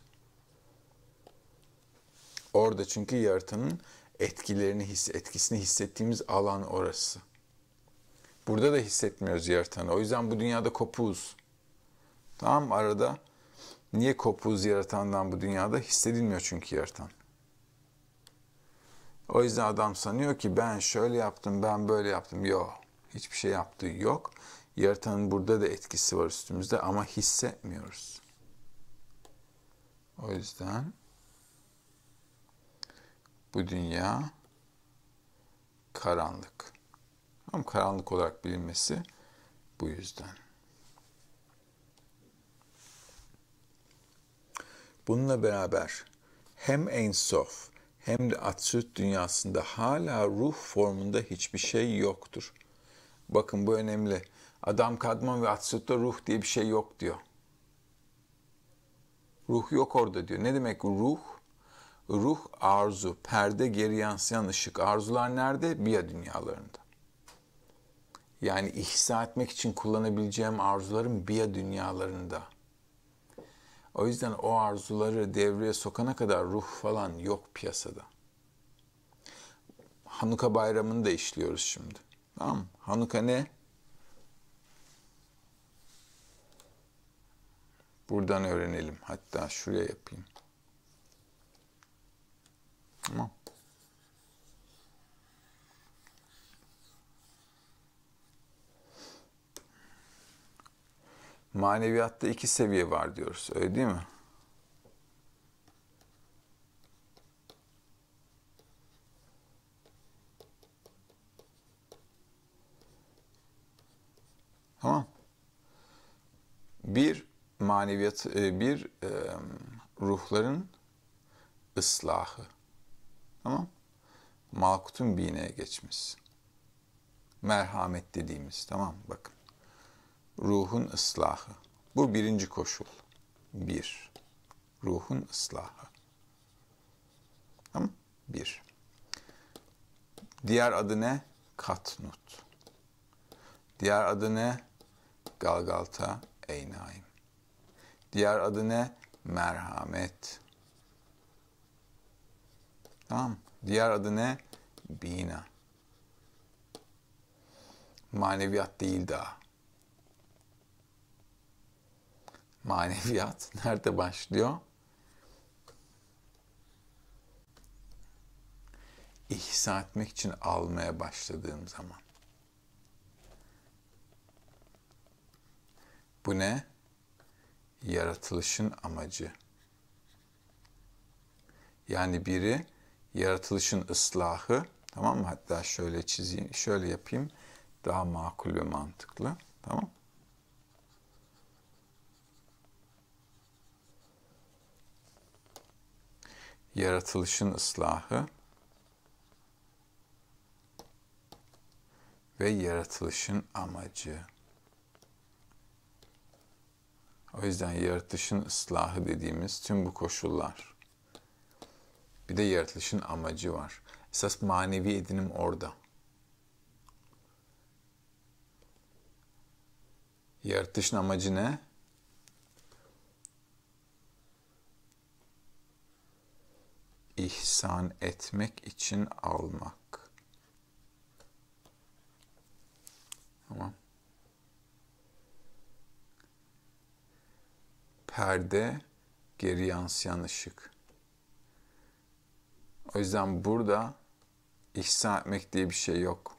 Orada çünkü yaratanın etkilerini his, etkisini hissettiğimiz alan orası. Burada da hissetmiyoruz yaratanı. O yüzden bu dünyada kopuz. Tamam arada niye kopuz yaratandan bu dünyada hissedilmiyor çünkü yaratan. O yüzden adam sanıyor ki ben şöyle yaptım, ben böyle yaptım. Yok. Hiçbir şey yaptığı yok. Yaratanın burada da etkisi var üstümüzde ama hissetmiyoruz. O yüzden bu dünya karanlık. Ama karanlık olarak bilinmesi bu yüzden. Bununla beraber hem en Sof hem de absürt dünyasında hala ruh formunda hiçbir şey yoktur. Bakın bu önemli. Adam Kadmon ve Atsut'ta ruh diye bir şey yok diyor. Ruh yok orada diyor. Ne demek ruh? Ruh arzu, perde geri yansıyan ışık. Arzular nerede? Biya dünyalarında. Yani ihsa etmek için kullanabileceğim arzularım biya dünyalarında. O yüzden o arzuları devreye sokana kadar ruh falan yok piyasada. Hanuka bayramını da işliyoruz şimdi. Tamam mı? Hanuka ne? Buradan öğrenelim. Hatta şuraya yapayım. Tamam. maneviyatta iki seviye var diyoruz. Öyle değil mi? Tamam. Bir maneviyat, e, bir e, ruhların ıslahı. Tamam. Malkut'un bineye geçmesi. Merhamet dediğimiz. Tamam bakın ruhun ıslahı. Bu birinci koşul. Bir, ruhun ıslahı. Tamam Bir. Diğer adı ne? Katnut. Diğer adı ne? Galgalta Eynaim. Diğer adı ne? Merhamet. Tamam Diğer adı ne? Bina. Maneviyat değil daha. maneviyat nerede başlıyor? İhsa etmek için almaya başladığım zaman. Bu ne? Yaratılışın amacı. Yani biri yaratılışın ıslahı, tamam mı? Hatta şöyle çizeyim, şöyle yapayım. Daha makul ve mantıklı, tamam mı? yaratılışın ıslahı ve yaratılışın amacı. O yüzden yaratılışın ıslahı dediğimiz tüm bu koşullar. Bir de yaratılışın amacı var. Esas manevi edinim orada. Yaratılışın amacı ne? ihsan etmek için almak. Tamam. Perde geri yansıyan ışık. O yüzden burada ihsan etmek diye bir şey yok.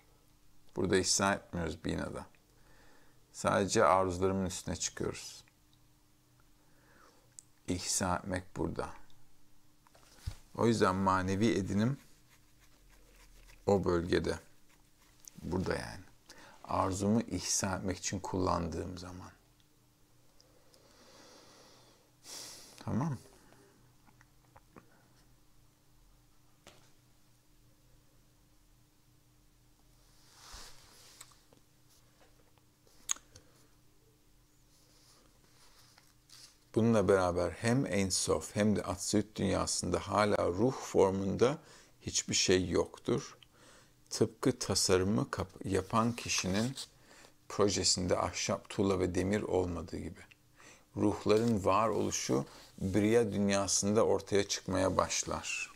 Burada ihsan etmiyoruz binada. Sadece arzularımın üstüne çıkıyoruz. İhsan etmek burada. O yüzden manevi edinim o bölgede. Burada yani. Arzumu ihsan etmek için kullandığım zaman. Tamam mı? Bununla beraber hem Ensof hem de Atsüt dünyasında hala ruh formunda hiçbir şey yoktur. Tıpkı tasarımı yapan kişinin projesinde ahşap, tuğla ve demir olmadığı gibi. Ruhların varoluşu Briya dünyasında ortaya çıkmaya başlar.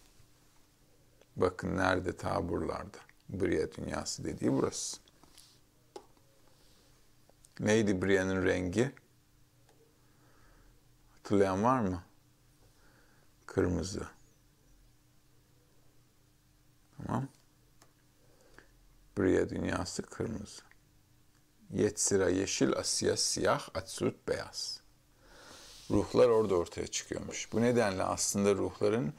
Bakın nerede taburlarda. Briya dünyası dediği burası. Neydi Briya'nın rengi? hatırlayan var mı? Kırmızı. Tamam. Briya dünyası kırmızı. Yetsira yeşil, Asya siyah, Atsut beyaz. Ruhlar orada ortaya çıkıyormuş. Bu nedenle aslında ruhların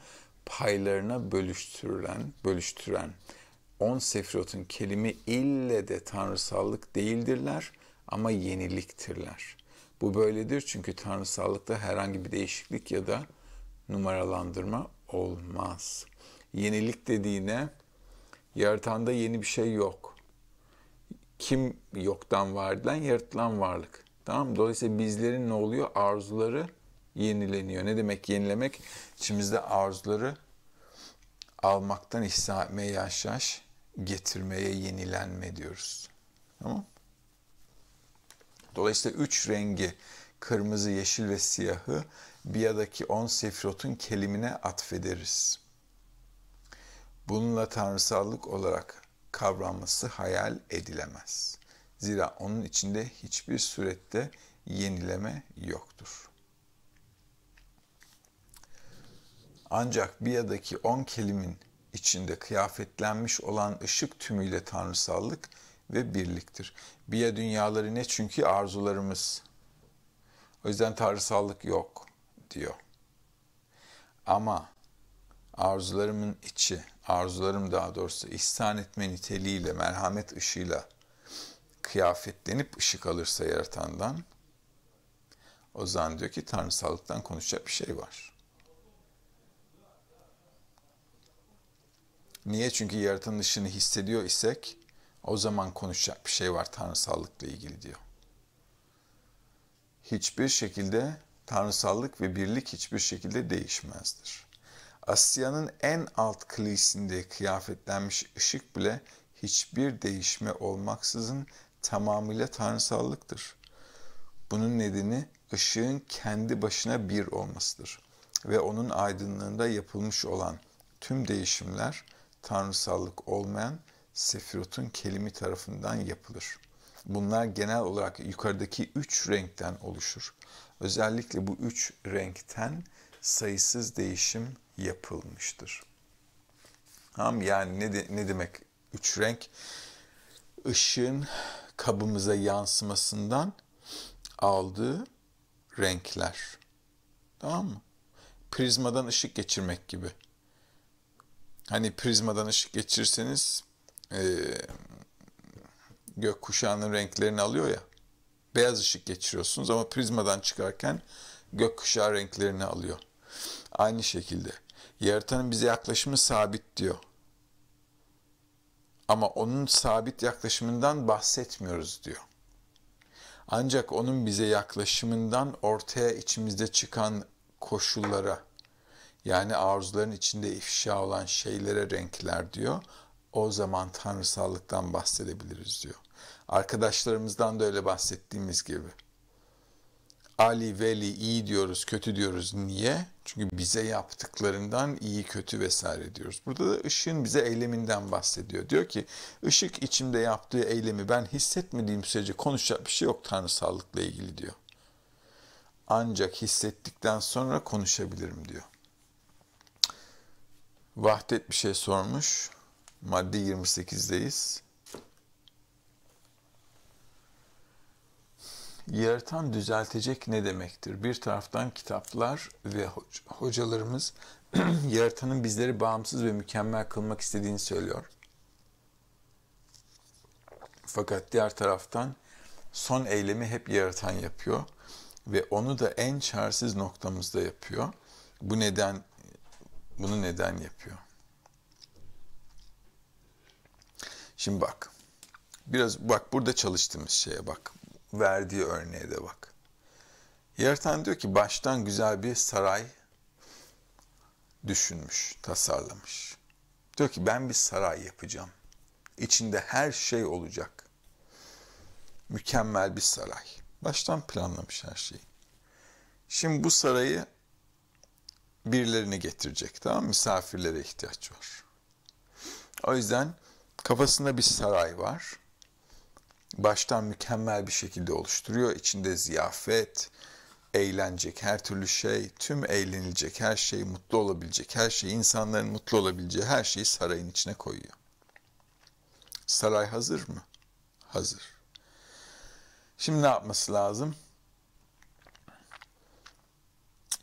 paylarına bölüştürülen, bölüştüren on sefirotun kelimi ille de tanrısallık değildirler ama yeniliktirler. Bu böyledir çünkü tanrısallıkta herhangi bir değişiklik ya da numaralandırma olmaz. Yenilik dediğine yaratanda yeni bir şey yok. Kim yoktan var edilen yaratılan varlık. Tamam Dolayısıyla bizlerin ne oluyor? Arzuları yenileniyor. Ne demek yenilemek? İçimizde arzuları almaktan ihsa etmeye yaş getirmeye yenilenme diyoruz. Tamam Dolayısıyla üç rengi kırmızı, yeşil ve siyahı Biya'daki on sefirotun kelimine atfederiz. Bununla tanrısallık olarak kavranması hayal edilemez. Zira onun içinde hiçbir surette yenileme yoktur. Ancak Biya'daki on kelimin içinde kıyafetlenmiş olan ışık tümüyle tanrısallık ve birliktir. Biya dünyaları ne? Çünkü arzularımız. O yüzden tanrısallık yok diyor. Ama arzularımın içi, arzularım daha doğrusu ihsan etme niteliğiyle, merhamet ışığıyla kıyafetlenip ışık alırsa yaratandan, o zaman diyor ki tanrısallıktan konuşacak bir şey var. Niye? Çünkü yaratan ışığını hissediyor isek, o zaman konuşacak bir şey var tanrısallıkla ilgili diyor. Hiçbir şekilde tanrısallık ve birlik hiçbir şekilde değişmezdir. Asya'nın en alt klisinde kıyafetlenmiş ışık bile hiçbir değişme olmaksızın tamamıyla tanrısallıktır. Bunun nedeni ışığın kendi başına bir olmasıdır ve onun aydınlığında yapılmış olan tüm değişimler tanrısallık olmayan Sefirot'un kelimi tarafından yapılır. Bunlar genel olarak yukarıdaki üç renkten oluşur. Özellikle bu üç renkten sayısız değişim yapılmıştır. Ham yani ne, de, ne demek üç renk? Işığın kabımıza yansımasından aldığı renkler. Tamam mı? Prizmadan ışık geçirmek gibi. Hani prizmadan ışık geçirseniz e, gökkuşağının renklerini alıyor ya. Beyaz ışık geçiriyorsunuz ama prizmadan çıkarken gökkuşağı renklerini alıyor. Aynı şekilde yaratanın bize yaklaşımı sabit diyor. Ama onun sabit yaklaşımından bahsetmiyoruz diyor. Ancak onun bize yaklaşımından ortaya içimizde çıkan koşullara yani arzuların içinde ifşa olan şeylere renkler diyor o zaman tanrısallıktan bahsedebiliriz diyor. Arkadaşlarımızdan da öyle bahsettiğimiz gibi. Ali, veli, iyi diyoruz, kötü diyoruz. Niye? Çünkü bize yaptıklarından iyi, kötü vesaire diyoruz. Burada da ışığın bize eyleminden bahsediyor. Diyor ki ışık içimde yaptığı eylemi ben hissetmediğim sürece konuşacak bir şey yok tanrısallıkla ilgili diyor. Ancak hissettikten sonra konuşabilirim diyor. Vahdet bir şey sormuş. Madde 28'deyiz. Yaratan düzeltecek ne demektir? Bir taraftan kitaplar ve hocalarımız yaratanın bizleri bağımsız ve mükemmel kılmak istediğini söylüyor. Fakat diğer taraftan son eylemi hep yaratan yapıyor ve onu da en çaresiz noktamızda yapıyor. Bu neden bunu neden yapıyor? Şimdi bak. Biraz bak burada çalıştığımız şeye bak. Verdiği örneğe de bak. Yaratan diyor ki baştan güzel bir saray düşünmüş, tasarlamış. Diyor ki ben bir saray yapacağım. İçinde her şey olacak. Mükemmel bir saray. Baştan planlamış her şeyi. Şimdi bu sarayı birilerine getirecek tamam mı? Misafirlere ihtiyaç var. O yüzden Kafasında bir saray var. Baştan mükemmel bir şekilde oluşturuyor. İçinde ziyafet, eğlenecek her türlü şey, tüm eğlenilecek her şey, mutlu olabilecek her şey, insanların mutlu olabileceği her şeyi sarayın içine koyuyor. Saray hazır mı? Hazır. Şimdi ne yapması lazım?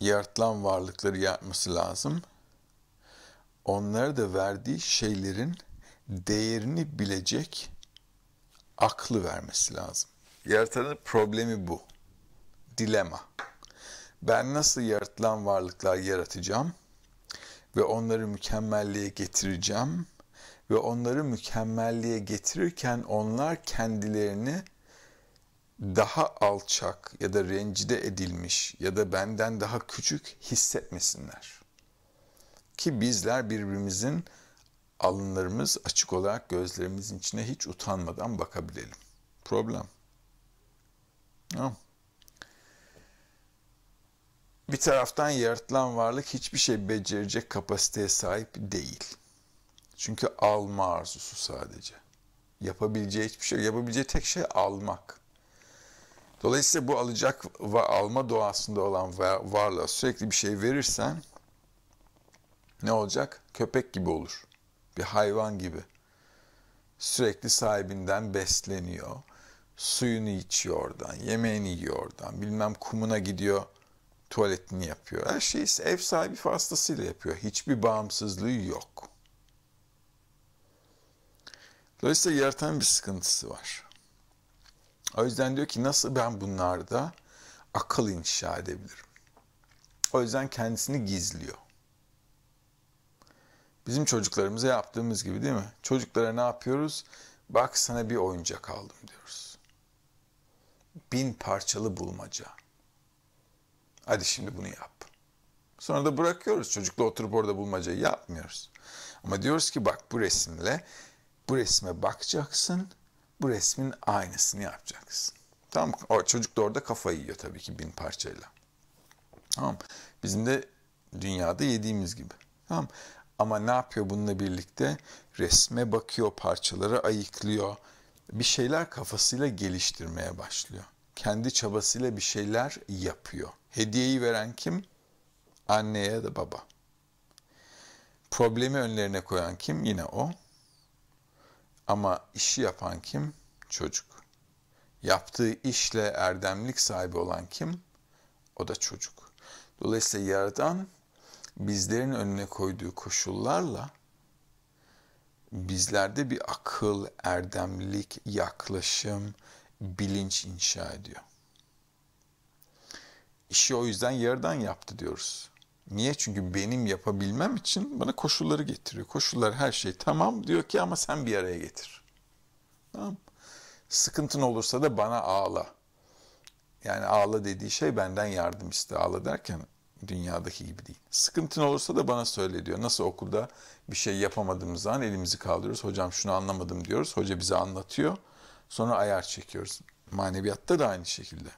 Yaratılan varlıkları yapması lazım. Onlara da verdiği şeylerin değerini bilecek aklı vermesi lazım. Yaratanın problemi bu. Dilema. Ben nasıl yaratılan varlıklar yaratacağım ve onları mükemmelliğe getireceğim ve onları mükemmelliğe getirirken onlar kendilerini daha alçak ya da rencide edilmiş ya da benden daha küçük hissetmesinler. Ki bizler birbirimizin alınlarımız açık olarak gözlerimizin içine hiç utanmadan bakabilelim. Problem. Tamam. Bir taraftan yaratılan varlık hiçbir şey becerecek kapasiteye sahip değil. Çünkü alma arzusu sadece. Yapabileceği hiçbir şey Yapabileceği tek şey almak. Dolayısıyla bu alacak ve alma doğasında olan varlığa sürekli bir şey verirsen ne olacak? Köpek gibi olur bir hayvan gibi. Sürekli sahibinden besleniyor. Suyunu içiyor oradan, yemeğini yiyor oradan. Bilmem kumuna gidiyor, tuvaletini yapıyor. Her şeyi ev sahibi vasıtasıyla yapıyor. Hiçbir bağımsızlığı yok. Dolayısıyla yaratan bir sıkıntısı var. O yüzden diyor ki nasıl ben bunlarda akıl inşa edebilirim? O yüzden kendisini gizliyor. Bizim çocuklarımıza yaptığımız gibi değil mi? Çocuklara ne yapıyoruz? Bak sana bir oyuncak aldım diyoruz. Bin parçalı bulmaca. Hadi şimdi bunu yap. Sonra da bırakıyoruz. Çocukla oturup orada bulmacayı yapmıyoruz. Ama diyoruz ki bak bu resimle bu resme bakacaksın. Bu resmin aynısını yapacaksın. Tamam O çocuk da orada kafayı yiyor tabii ki bin parçayla. Tamam Bizim de dünyada yediğimiz gibi. Tamam ama ne yapıyor bununla birlikte? Resme bakıyor, parçaları ayıklıyor. Bir şeyler kafasıyla geliştirmeye başlıyor. Kendi çabasıyla bir şeyler yapıyor. Hediyeyi veren kim? Anne ya da baba. Problemi önlerine koyan kim? Yine o. Ama işi yapan kim? Çocuk. Yaptığı işle erdemlik sahibi olan kim? O da çocuk. Dolayısıyla yaradan bizlerin önüne koyduğu koşullarla bizlerde bir akıl, erdemlik, yaklaşım, bilinç inşa ediyor. İşi o yüzden yarıdan yaptı diyoruz. Niye? Çünkü benim yapabilmem için bana koşulları getiriyor. Koşullar her şey tamam diyor ki ama sen bir araya getir. Tamam. Sıkıntın olursa da bana ağla. Yani ağla dediği şey benden yardım iste. Ağla derken dünyadaki gibi değil. Sıkıntın olursa da bana söyle diyor. Nasıl okulda bir şey yapamadığımız zaman elimizi kaldırıyoruz. Hocam şunu anlamadım diyoruz. Hoca bize anlatıyor. Sonra ayar çekiyoruz. Maneviyatta da aynı şekilde.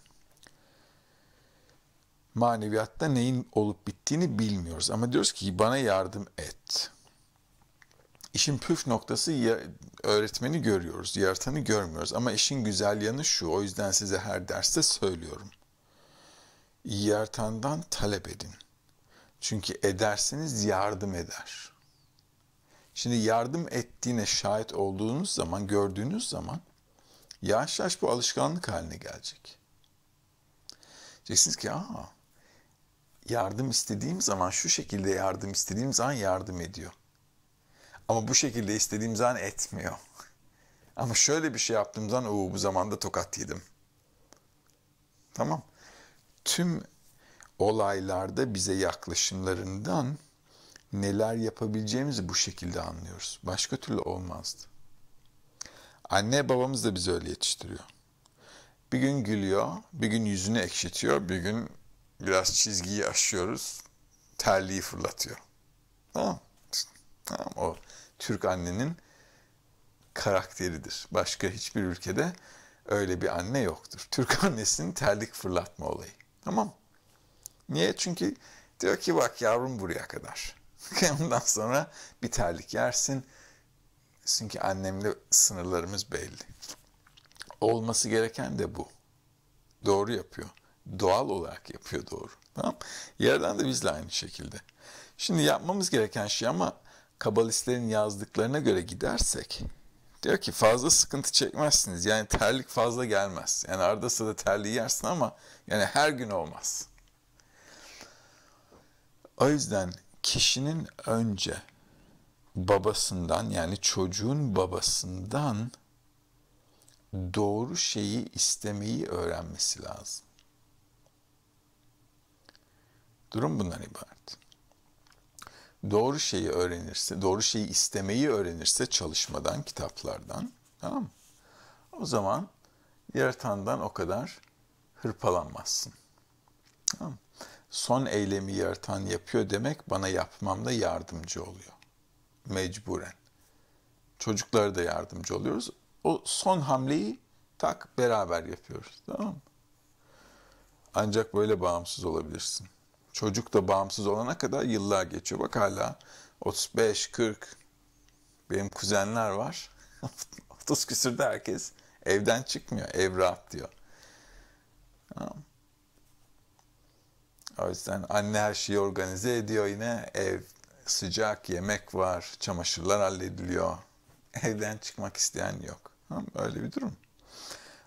Maneviyatta neyin olup bittiğini bilmiyoruz. Ama diyoruz ki bana yardım et. İşin püf noktası öğretmeni görüyoruz, yaratanı görmüyoruz. Ama işin güzel yanı şu, o yüzden size her derste söylüyorum. Yaratan'dan talep edin. Çünkü ederseniz yardım eder. Şimdi yardım ettiğine şahit olduğunuz zaman, gördüğünüz zaman yavaş yavaş bu alışkanlık haline gelecek. Diyeceksiniz ki aa yardım istediğim zaman şu şekilde yardım istediğim zaman yardım ediyor. Ama bu şekilde istediğim zaman etmiyor. Ama şöyle bir şey yaptığım zaman o bu zamanda tokat yedim. Tamam tüm olaylarda bize yaklaşımlarından neler yapabileceğimizi bu şekilde anlıyoruz. Başka türlü olmazdı. Anne babamız da bizi öyle yetiştiriyor. Bir gün gülüyor, bir gün yüzünü ekşitiyor, bir gün biraz çizgiyi aşıyoruz, terliği fırlatıyor. Tamam Tamam o Türk annenin karakteridir. Başka hiçbir ülkede öyle bir anne yoktur. Türk annesinin terlik fırlatma olayı. Tamam. Niye? Çünkü diyor ki bak yavrum buraya kadar. Ondan sonra bir terlik yersin. Çünkü annemle sınırlarımız belli. Olması gereken de bu. Doğru yapıyor. Doğal olarak yapıyor doğru. Tamam Yerden de bizle aynı şekilde. Şimdi yapmamız gereken şey ama kabalistlerin yazdıklarına göre gidersek Diyor ki fazla sıkıntı çekmezsiniz. Yani terlik fazla gelmez. Yani arada sırada terliği yersin ama yani her gün olmaz. O yüzden kişinin önce babasından yani çocuğun babasından doğru şeyi istemeyi öğrenmesi lazım. Durum bundan ibaret doğru şeyi öğrenirse, doğru şeyi istemeyi öğrenirse çalışmadan, kitaplardan, tamam mı? O zaman yaratandan o kadar hırpalanmazsın. Tamam mı? Son eylemi yaratan yapıyor demek bana yapmamda yardımcı oluyor. Mecburen. Çocuklara da yardımcı oluyoruz. O son hamleyi tak beraber yapıyoruz. Tamam mı? Ancak böyle bağımsız olabilirsin çocuk da bağımsız olana kadar yıllar geçiyor. Bak hala 35, 40 benim kuzenler var. 30 küsürde herkes evden çıkmıyor. Ev rahat diyor. Tamam. O yüzden anne her şeyi organize ediyor yine. Ev sıcak, yemek var, çamaşırlar hallediliyor. Evden çıkmak isteyen yok. Tamam, öyle bir durum.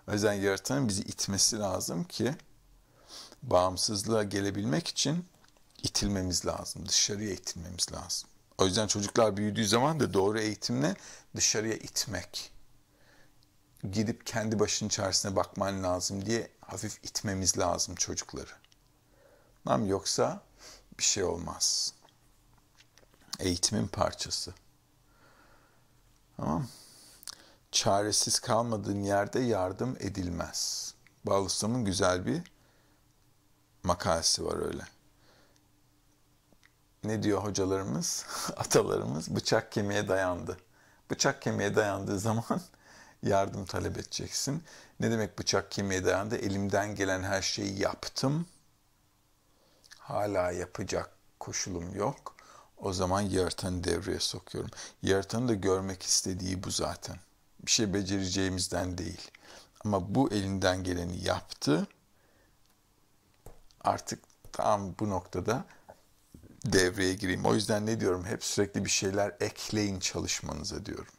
O yüzden yaratanın bizi itmesi lazım ki bağımsızlığa gelebilmek için itilmemiz lazım. Dışarıya itilmemiz lazım. O yüzden çocuklar büyüdüğü zaman da doğru eğitimle dışarıya itmek. Gidip kendi başın içerisine bakman lazım diye hafif itmemiz lazım çocukları. Tamam yoksa bir şey olmaz. Eğitimin parçası. Tamam Çaresiz kalmadığın yerde yardım edilmez. Bağlusam'ın güzel bir makalesi var öyle. Ne diyor hocalarımız, atalarımız? Bıçak kemiğe dayandı. Bıçak kemiğe dayandığı zaman yardım talep edeceksin. Ne demek bıçak kemiğe dayandı? Elimden gelen her şeyi yaptım. Hala yapacak koşulum yok. O zaman yaratanı devreye sokuyorum. Yaratanı da görmek istediği bu zaten. Bir şey becereceğimizden değil. Ama bu elinden geleni yaptı artık tam bu noktada devreye gireyim. O yüzden ne diyorum? Hep sürekli bir şeyler ekleyin çalışmanıza diyorum.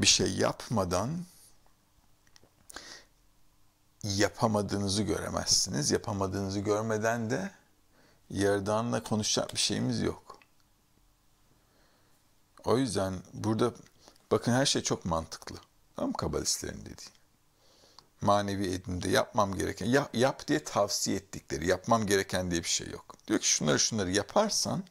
Bir şey yapmadan yapamadığınızı göremezsiniz. Yapamadığınızı görmeden de Yaradan'la konuşacak bir şeyimiz yok. O yüzden burada bakın her şey çok mantıklı. Tam kabalistlerin dediği manevi edimde yapmam gereken, yap, yap diye tavsiye ettikleri, yapmam gereken diye bir şey yok. Diyor ki şunları şunları yaparsan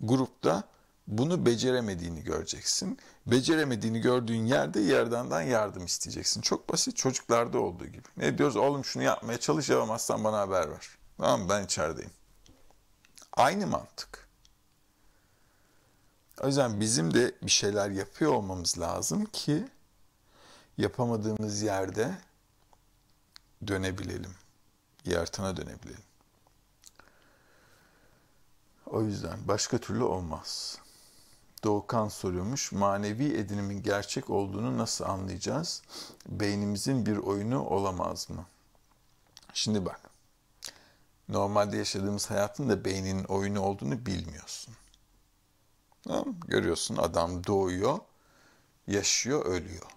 grupta bunu beceremediğini göreceksin. Beceremediğini gördüğün yerde yerdandan yardım isteyeceksin. Çok basit çocuklarda olduğu gibi. Ne diyoruz oğlum şunu yapmaya çalış yapamazsan bana haber ver. Tamam ben içerideyim. Aynı mantık. O yüzden bizim de bir şeyler yapıyor olmamız lazım ki yapamadığımız yerde dönebilelim. Yaratana dönebilelim. O yüzden başka türlü olmaz. Doğukan soruyormuş, manevi edinimin gerçek olduğunu nasıl anlayacağız? Beynimizin bir oyunu olamaz mı? Şimdi bak, normalde yaşadığımız hayatın da beynin oyunu olduğunu bilmiyorsun. Tamam? Görüyorsun adam doğuyor, yaşıyor, ölüyor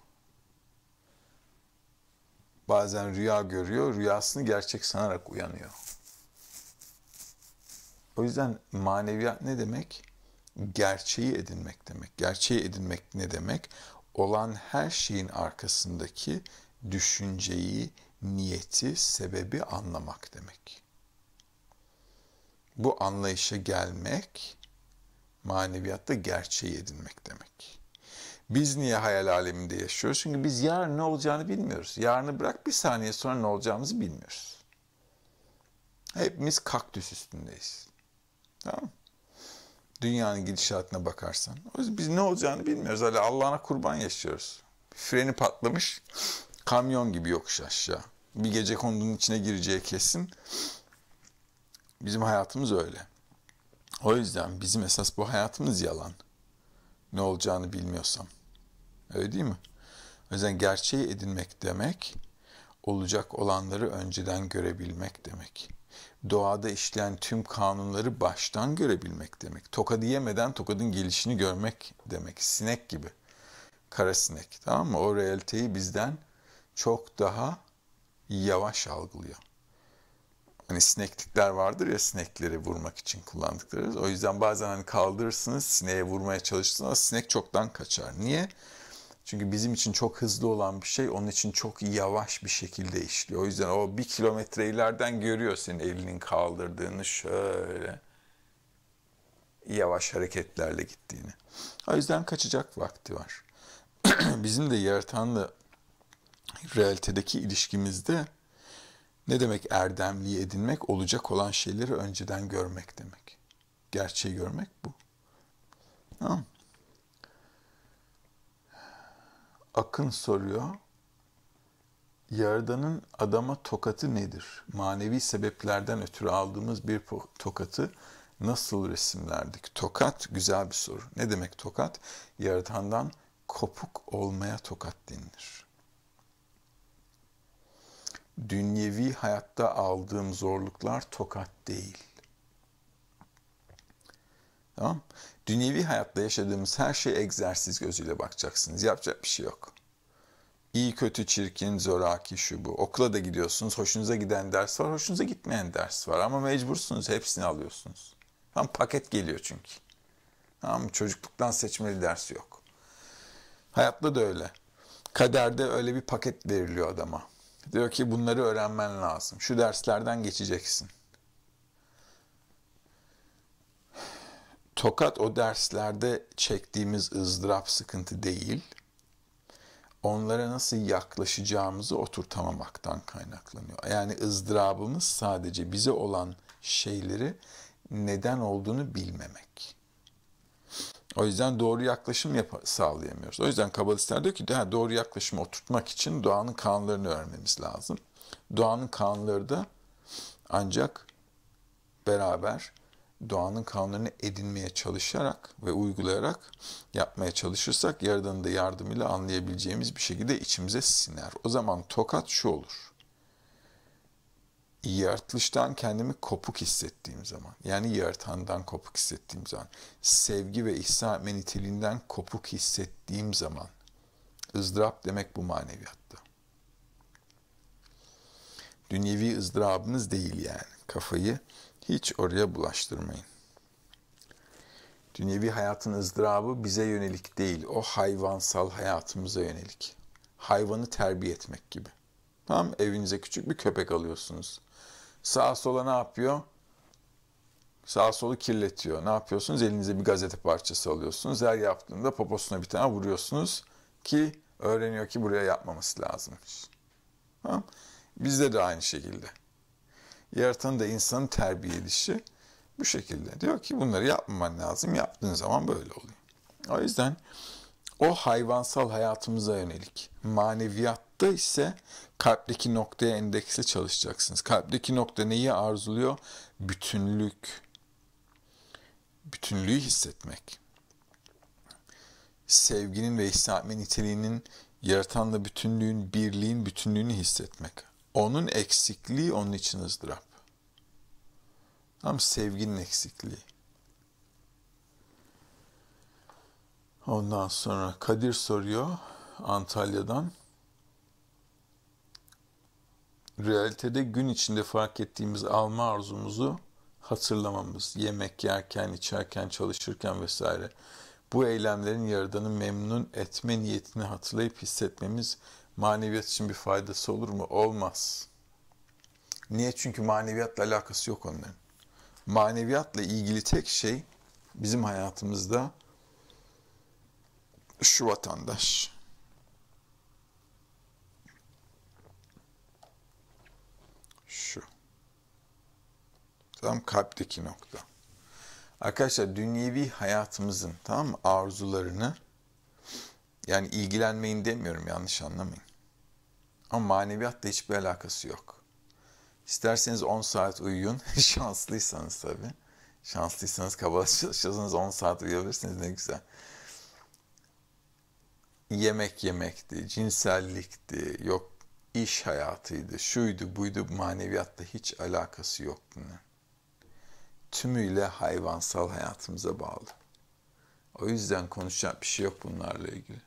bazen rüya görüyor, rüyasını gerçek sanarak uyanıyor. O yüzden maneviyat ne demek? Gerçeği edinmek demek. Gerçeği edinmek ne demek? Olan her şeyin arkasındaki düşünceyi, niyeti, sebebi anlamak demek. Bu anlayışa gelmek maneviyatta gerçeği edinmek demek. Biz niye hayal aleminde yaşıyoruz? Çünkü biz yarın ne olacağını bilmiyoruz. Yarını bırak bir saniye sonra ne olacağımızı bilmiyoruz. Hepimiz kaktüs üstündeyiz. Tamam mı? Dünyanın gidişatına bakarsan. O yüzden biz ne olacağını bilmiyoruz. Hala Allah'ına kurban yaşıyoruz. Freni patlamış. Kamyon gibi yokuş aşağı. Bir gece kondunun içine gireceği kesin. Bizim hayatımız öyle. O yüzden bizim esas bu hayatımız yalan. Ne olacağını bilmiyorsam. Öyle değil mi? O yüzden gerçeği edinmek demek, olacak olanları önceden görebilmek demek. Doğada işleyen tüm kanunları baştan görebilmek demek. Tokadı yemeden tokadın gelişini görmek demek. Sinek gibi. Kara sinek. Tamam mı? O realiteyi bizden çok daha yavaş algılıyor. Hani sineklikler vardır ya sinekleri vurmak için kullandıkları. O yüzden bazen hani kaldırırsınız sineğe vurmaya çalışırsınız ama sinek çoktan kaçar. Niye? Çünkü bizim için çok hızlı olan bir şey onun için çok yavaş bir şekilde işliyor. O yüzden o bir kilometre ileriden görüyor senin elinin kaldırdığını şöyle yavaş hareketlerle gittiğini. O yüzden kaçacak vakti var. bizim de yaratanla realitedeki ilişkimizde ne demek erdemliği edinmek? Olacak olan şeyleri önceden görmek demek. Gerçeği görmek bu. Tamam Akın soruyor. Yaradan'ın adama tokatı nedir? Manevi sebeplerden ötürü aldığımız bir tokatı nasıl resimlerdik? Tokat güzel bir soru. Ne demek tokat? Yaratandan kopuk olmaya tokat denilir. Dünyevi hayatta aldığım zorluklar tokat değil. Tamam? Dünyevi hayatta yaşadığımız her şeye egzersiz gözüyle bakacaksınız. Yapacak bir şey yok. İyi, kötü, çirkin, zoraki, şu bu. Okula da gidiyorsunuz. Hoşunuza giden ders var, hoşunuza gitmeyen ders var. Ama mecbursunuz. Hepsini alıyorsunuz. Tam paket geliyor çünkü. Tamam Çocukluktan seçmeli ders yok. Hayatta da öyle. Kaderde öyle bir paket veriliyor adama. Diyor ki bunları öğrenmen lazım. Şu derslerden geçeceksin. Tokat o derslerde çektiğimiz ızdırap sıkıntı değil. Onlara nasıl yaklaşacağımızı oturtamamaktan kaynaklanıyor. Yani ızdırabımız sadece bize olan şeyleri neden olduğunu bilmemek. O yüzden doğru yaklaşım yap- sağlayamıyoruz. O yüzden kabalistler diyor ki ha, doğru yaklaşımı oturtmak için doğanın kanunlarını öğrenmemiz lazım. Doğanın kanunları da ancak beraber doğanın kanunlarını edinmeye çalışarak ve uygulayarak yapmaya çalışırsak yaradanın da yardımıyla anlayabileceğimiz bir şekilde içimize siner. O zaman tokat şu olur. Yaratılıştan kendimi kopuk hissettiğim zaman, yani yaratandan kopuk hissettiğim zaman, sevgi ve ihsan etme kopuk hissettiğim zaman, ızdırap demek bu maneviyatta. Dünyevi ızdırabınız değil yani. Kafayı hiç oraya bulaştırmayın. Dünyevi hayatın ızdırabı bize yönelik değil, o hayvansal hayatımıza yönelik. Hayvanı terbiye etmek gibi. Tam evinize küçük bir köpek alıyorsunuz. Sağa sola ne yapıyor? Sağa solu kirletiyor. Ne yapıyorsunuz? Elinize bir gazete parçası alıyorsunuz. Her yaptığında poposuna bir tane vuruyorsunuz ki öğreniyor ki buraya yapmaması lazımmış. Tamam. Bizde de aynı şekilde. Yaratan da insanın terbiye edişi bu şekilde. Diyor ki bunları yapmaman lazım. Yaptığın zaman böyle oluyor. O yüzden o hayvansal hayatımıza yönelik. Maneviyatta ise kalpteki noktaya endeksle çalışacaksınız. Kalpteki nokta neyi arzuluyor? Bütünlük. Bütünlüğü hissetmek. Sevginin ve hissetme niteliğinin yaratanla bütünlüğün, birliğin bütünlüğünü hissetmek. Onun eksikliği onun için ızdırap. Tam sevginin eksikliği. Ondan sonra Kadir soruyor Antalya'dan. Realitede gün içinde fark ettiğimiz alma arzumuzu hatırlamamız, yemek yerken, içerken, çalışırken vesaire. Bu eylemlerin yaradanı memnun etme niyetini hatırlayıp hissetmemiz maneviyat için bir faydası olur mu? Olmaz. Niye? Çünkü maneviyatla alakası yok onların. Maneviyatla ilgili tek şey bizim hayatımızda şu vatandaş. Şu. Tam kalpteki nokta. Arkadaşlar dünyevi hayatımızın tamam mı arzularını yani ilgilenmeyin demiyorum yanlış anlamayın. Ama maneviyatla hiçbir alakası yok. İsterseniz 10 saat uyuyun. Şanslıysanız tabii. Şanslıysanız kabala çalışıyorsanız 10 saat uyuyabilirsiniz ne güzel. Yemek yemekti, cinsellikti, yok iş hayatıydı, şuydu buydu maneviyatla hiç alakası yok bunun. Tümüyle hayvansal hayatımıza bağlı. O yüzden konuşacak bir şey yok bunlarla ilgili.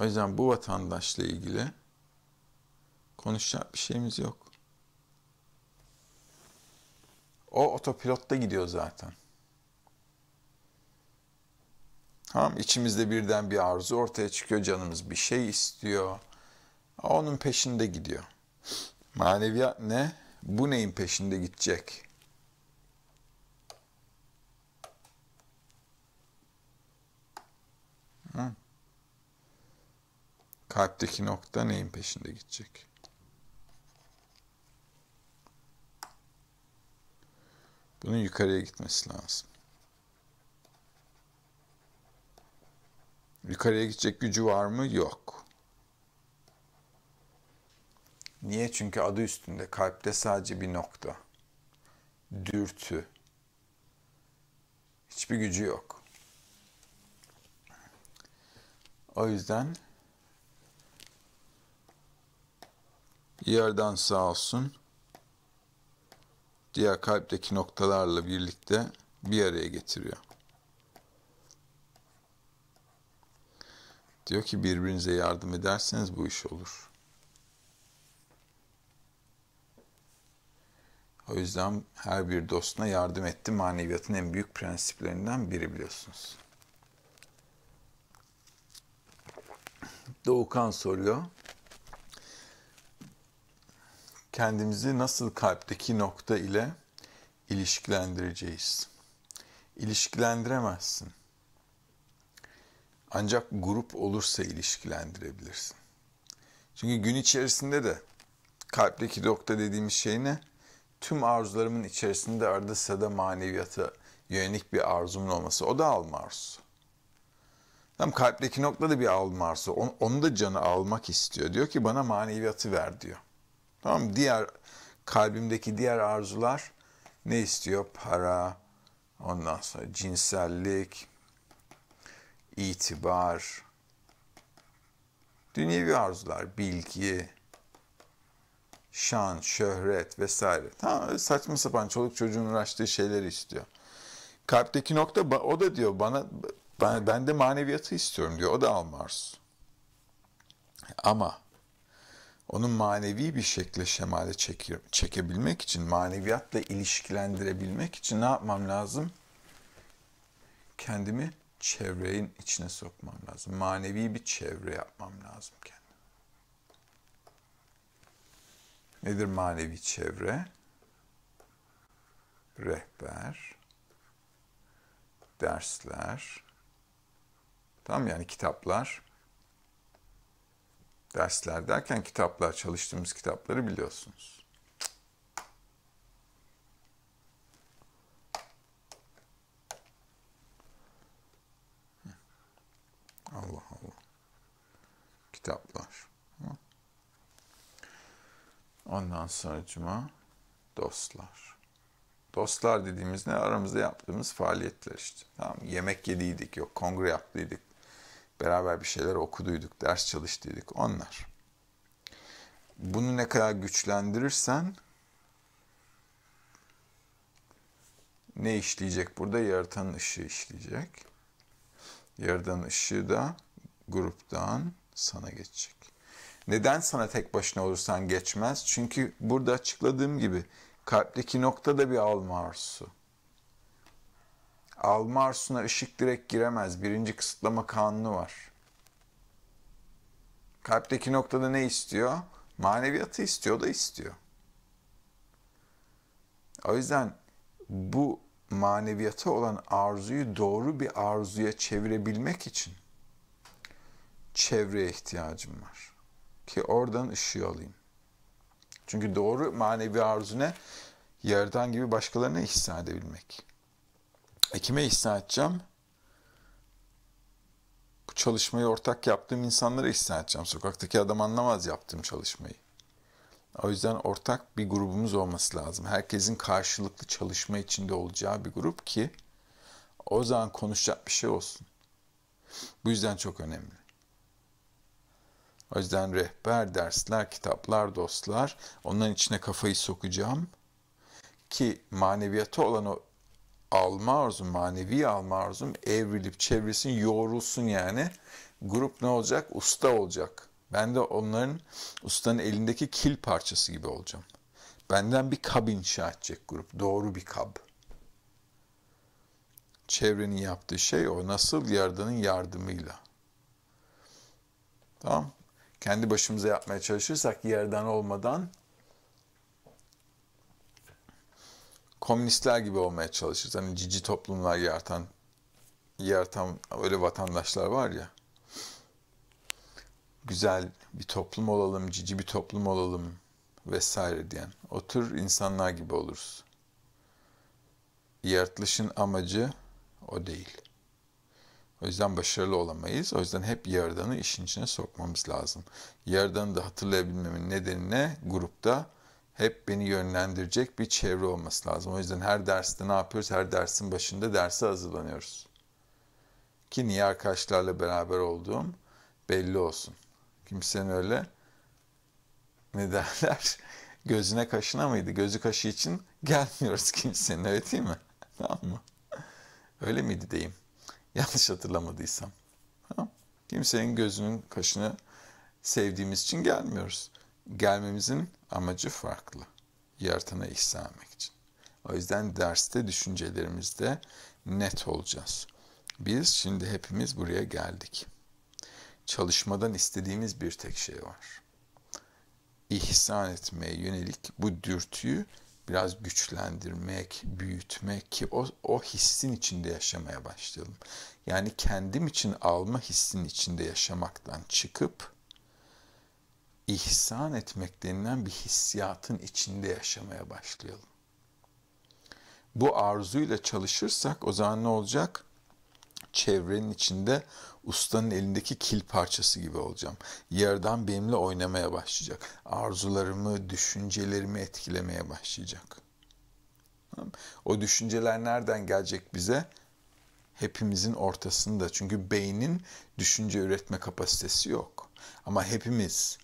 O yüzden bu vatandaşla ilgili konuşacak bir şeyimiz yok. O otopilotta gidiyor zaten. Tamam içimizde birden bir arzu ortaya çıkıyor. Canımız bir şey istiyor. Onun peşinde gidiyor. Maneviyat ne? Bu neyin peşinde gidecek? Hmm. Kalpteki nokta neyin peşinde gidecek? Bunun yukarıya gitmesi lazım. Yukarıya gidecek gücü var mı? Yok. Niye? Çünkü adı üstünde. Kalpte sadece bir nokta. Dürtü. Hiçbir gücü yok. O yüzden Yerden sağ olsun. Diğer kalpteki noktalarla birlikte bir araya getiriyor. Diyor ki birbirinize yardım ederseniz bu iş olur. O yüzden her bir dostuna yardım etti maneviyatın en büyük prensiplerinden biri biliyorsunuz. Doğukan soruyor kendimizi nasıl kalpteki nokta ile ilişkilendireceğiz? İlişkilendiremezsin. Ancak grup olursa ilişkilendirebilirsin. Çünkü gün içerisinde de kalpteki nokta dediğimiz şey ne? Tüm arzularımın içerisinde arada sırada maneviyata yönelik bir arzumun olması. O da alma arzusu. Tam kalpteki nokta da bir alma arzusu. Onu, onu da canı almak istiyor. Diyor ki bana maneviyatı ver diyor. Tamam Diğer kalbimdeki diğer arzular ne istiyor? Para, ondan sonra cinsellik, itibar, dünyevi arzular, bilgi, şan, şöhret vesaire. Tamam saçma sapan çoluk çocuğun uğraştığı şeyler istiyor. Kalpteki nokta o da diyor bana ben, ben de maneviyatı istiyorum diyor. O da almaz. Ama onun manevi bir şekle şemale çekebilmek için, maneviyatla ilişkilendirebilmek için ne yapmam lazım? Kendimi çevrenin içine sokmam lazım. Manevi bir çevre yapmam lazım kendime. Nedir manevi çevre? Rehber, dersler, tamam yani kitaplar, Dersler derken kitaplar, çalıştığımız kitapları biliyorsunuz. Allah Allah. Kitaplar. Ondan sonra cuma dostlar. Dostlar dediğimiz ne? Aramızda yaptığımız faaliyetler işte. Tamam Yemek yediydik, yok kongre yaptıydık, Beraber bir şeyler okuduyduk, ders çalıştıydık. Onlar. Bunu ne kadar güçlendirirsen ne işleyecek burada? Yaratanın ışığı işleyecek. Yaratanın ışığı da gruptan sana geçecek. Neden sana tek başına olursan geçmez? Çünkü burada açıkladığım gibi kalpteki nokta da bir alma arzusu. Alma arsuna ışık direkt giremez. Birinci kısıtlama kanunu var. Kalpteki noktada ne istiyor? Maneviyatı istiyor da istiyor. O yüzden bu maneviyata olan arzuyu doğru bir arzuya çevirebilmek için çevreye ihtiyacım var. Ki oradan ışığı alayım. Çünkü doğru manevi arzu ne? Yerden gibi başkalarına ihsan edebilmek. E kime ihsan edeceğim? Bu çalışmayı ortak yaptığım insanlara ihsan edeceğim. Sokaktaki adam anlamaz yaptığım çalışmayı. O yüzden ortak bir grubumuz olması lazım. Herkesin karşılıklı çalışma içinde olacağı bir grup ki o zaman konuşacak bir şey olsun. Bu yüzden çok önemli. O yüzden rehber, dersler, kitaplar, dostlar onların içine kafayı sokacağım ki maneviyata olan o alma arzum, manevi alma arzum evrilip çevresin, yoğrulsun yani. Grup ne olacak? Usta olacak. Ben de onların ustanın elindeki kil parçası gibi olacağım. Benden bir kab inşa edecek grup. Doğru bir kab. Çevrenin yaptığı şey o. Nasıl? Yaradanın yardımıyla. Tamam. Kendi başımıza yapmaya çalışırsak yerden olmadan komünistler gibi olmaya çalışır. Hani cici toplumlar yaratan yaratan öyle vatandaşlar var ya. Güzel bir toplum olalım, cici bir toplum olalım vesaire diyen o tür insanlar gibi oluruz. Yaratılışın amacı o değil. O yüzden başarılı olamayız. O yüzden hep yaradanı işin içine sokmamız lazım. Yaradanı da hatırlayabilmemin nedeni ne? Grupta hep beni yönlendirecek bir çevre olması lazım. O yüzden her derste ne yapıyoruz? Her dersin başında derse hazırlanıyoruz. Ki niye arkadaşlarla beraber olduğum belli olsun. Kimsenin öyle ne derler? Gözüne kaşına mıydı? Gözü kaşı için gelmiyoruz kimsenin öyle değil mi? tamam mı? Öyle miydi diyeyim. Yanlış hatırlamadıysam. Kimsenin gözünün kaşını sevdiğimiz için gelmiyoruz. Gelmemizin amacı farklı. Yaratana ihsan etmek için. O yüzden derste düşüncelerimizde net olacağız. Biz şimdi hepimiz buraya geldik. Çalışmadan istediğimiz bir tek şey var. İhsan etmeye yönelik bu dürtüyü biraz güçlendirmek, büyütmek ki o, o hissin içinde yaşamaya başlayalım. Yani kendim için alma hissin içinde yaşamaktan çıkıp ihsan etmek denilen bir hissiyatın içinde yaşamaya başlayalım. Bu arzuyla çalışırsak o zaman ne olacak? Çevrenin içinde ustanın elindeki kil parçası gibi olacağım. Yerden benimle oynamaya başlayacak. Arzularımı, düşüncelerimi etkilemeye başlayacak. O düşünceler nereden gelecek bize? Hepimizin ortasında. Çünkü beynin düşünce üretme kapasitesi yok. Ama hepimiz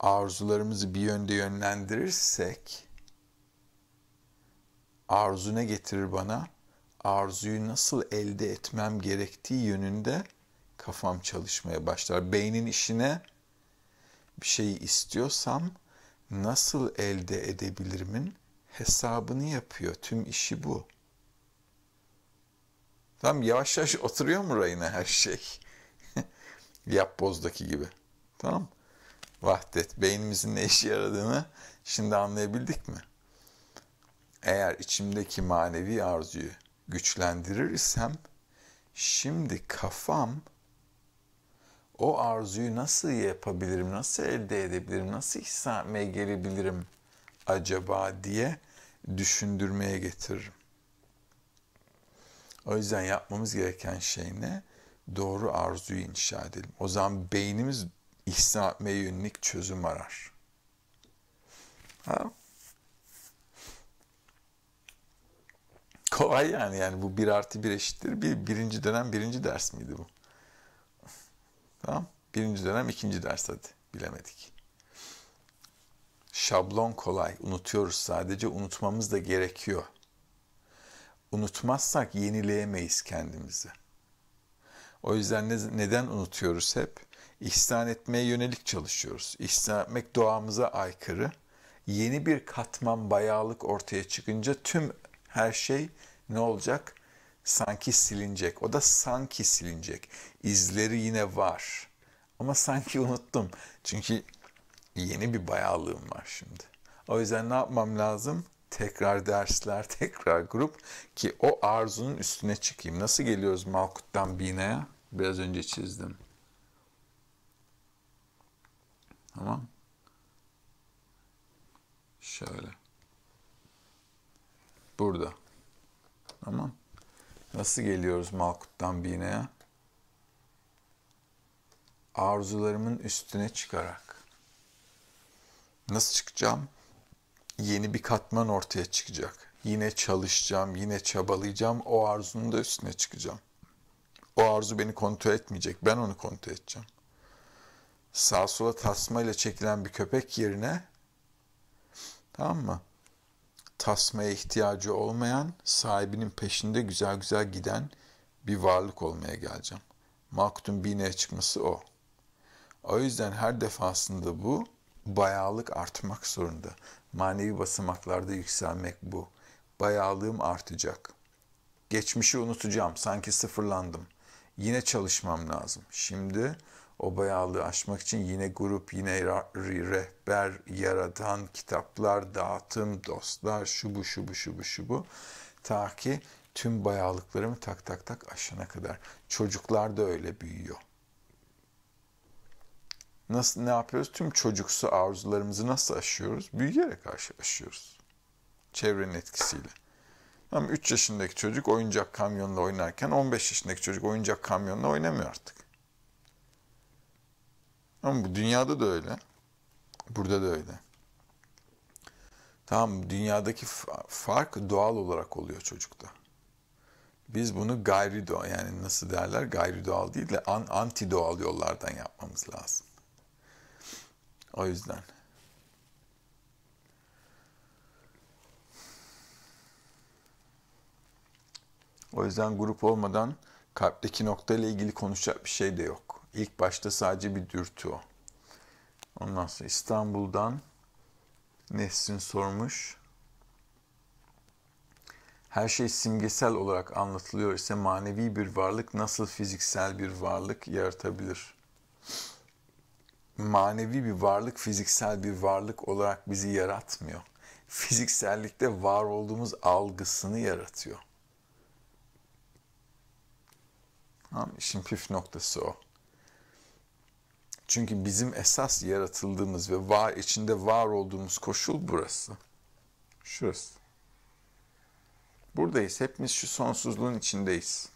arzularımızı bir yönde yönlendirirsek arzu ne getirir bana? Arzuyu nasıl elde etmem gerektiği yönünde kafam çalışmaya başlar. Beynin işine bir şey istiyorsam nasıl elde edebilirimin hesabını yapıyor. Tüm işi bu. Tam yavaş yavaş oturuyor mu rayına her şey? Yap bozdaki gibi. Tamam vahdet, beynimizin ne işe yaradığını şimdi anlayabildik mi? Eğer içimdeki manevi arzuyu güçlendirir isem, şimdi kafam o arzuyu nasıl yapabilirim, nasıl elde edebilirim, nasıl hissetmeye gelebilirim acaba diye düşündürmeye getiririm. O yüzden yapmamız gereken şey ne? Doğru arzuyu inşa edelim. O zaman beynimiz İhsa meyünlük çözüm arar. Ha? Kolay yani yani bu bir artı bir eşittir. Bir, birinci dönem birinci ders miydi bu? Tamam. Birinci dönem ikinci ders hadi. Bilemedik. Şablon kolay. Unutuyoruz sadece. Unutmamız da gerekiyor. Unutmazsak yenileyemeyiz kendimizi. O yüzden ne, neden unutuyoruz hep? ihsan etmeye yönelik çalışıyoruz. İhsan etmek doğamıza aykırı. Yeni bir katman bayağılık ortaya çıkınca tüm her şey ne olacak? Sanki silinecek. O da sanki silinecek. İzleri yine var. Ama sanki unuttum. Çünkü yeni bir bayağılığım var şimdi. O yüzden ne yapmam lazım? Tekrar dersler, tekrar grup ki o arzunun üstüne çıkayım. Nasıl geliyoruz Malkut'tan Binaya? Biraz önce çizdim. Tamam. Şöyle. Burada. Tamam. Nasıl geliyoruz Malkut'tan Bine'ye? Arzularımın üstüne çıkarak. Nasıl çıkacağım? Yeni bir katman ortaya çıkacak. Yine çalışacağım, yine çabalayacağım. O arzunun da üstüne çıkacağım. O arzu beni kontrol etmeyecek. Ben onu kontrol edeceğim sağa sola tasmayla çekilen bir köpek yerine tamam mı? Tasmaya ihtiyacı olmayan, sahibinin peşinde güzel güzel giden bir varlık olmaya geleceğim. Maktun bineye çıkması o. O yüzden her defasında bu bayağılık artmak zorunda. Manevi basamaklarda yükselmek bu. Bayağılığım artacak. Geçmişi unutacağım. Sanki sıfırlandım. Yine çalışmam lazım. Şimdi o bayağılığı aşmak için yine grup, yine rehber, yaratan, kitaplar, dağıtım, dostlar, şu bu, şu bu, şu bu, şu bu. Ta ki tüm bayağılıklarımı tak tak tak aşana kadar. Çocuklar da öyle büyüyor. Nasıl ne yapıyoruz? Tüm çocuksu arzularımızı nasıl aşıyoruz? Büyüyerek aşıyoruz. Çevrenin etkisiyle. Ama 3 yaşındaki çocuk oyuncak kamyonla oynarken 15 yaşındaki çocuk oyuncak kamyonla oynamıyor artık. Ama bu dünyada da öyle. Burada da öyle. Tamam dünyadaki fark doğal olarak oluyor çocukta. Biz bunu gayri doğal yani nasıl derler gayri doğal değil de an, anti doğal yollardan yapmamız lazım. O yüzden. O yüzden grup olmadan kalpteki nokta ile ilgili konuşacak bir şey de yok. İlk başta sadece bir dürtü o. Ondan sonra İstanbul'dan Nesrin sormuş. Her şey simgesel olarak anlatılıyor ise manevi bir varlık nasıl fiziksel bir varlık yaratabilir? Manevi bir varlık fiziksel bir varlık olarak bizi yaratmıyor. Fiziksellikte var olduğumuz algısını yaratıyor. Tamam, işin püf noktası o. Çünkü bizim esas yaratıldığımız ve var içinde var olduğumuz koşul burası. Şurası. Buradayız. Hepimiz şu sonsuzluğun içindeyiz.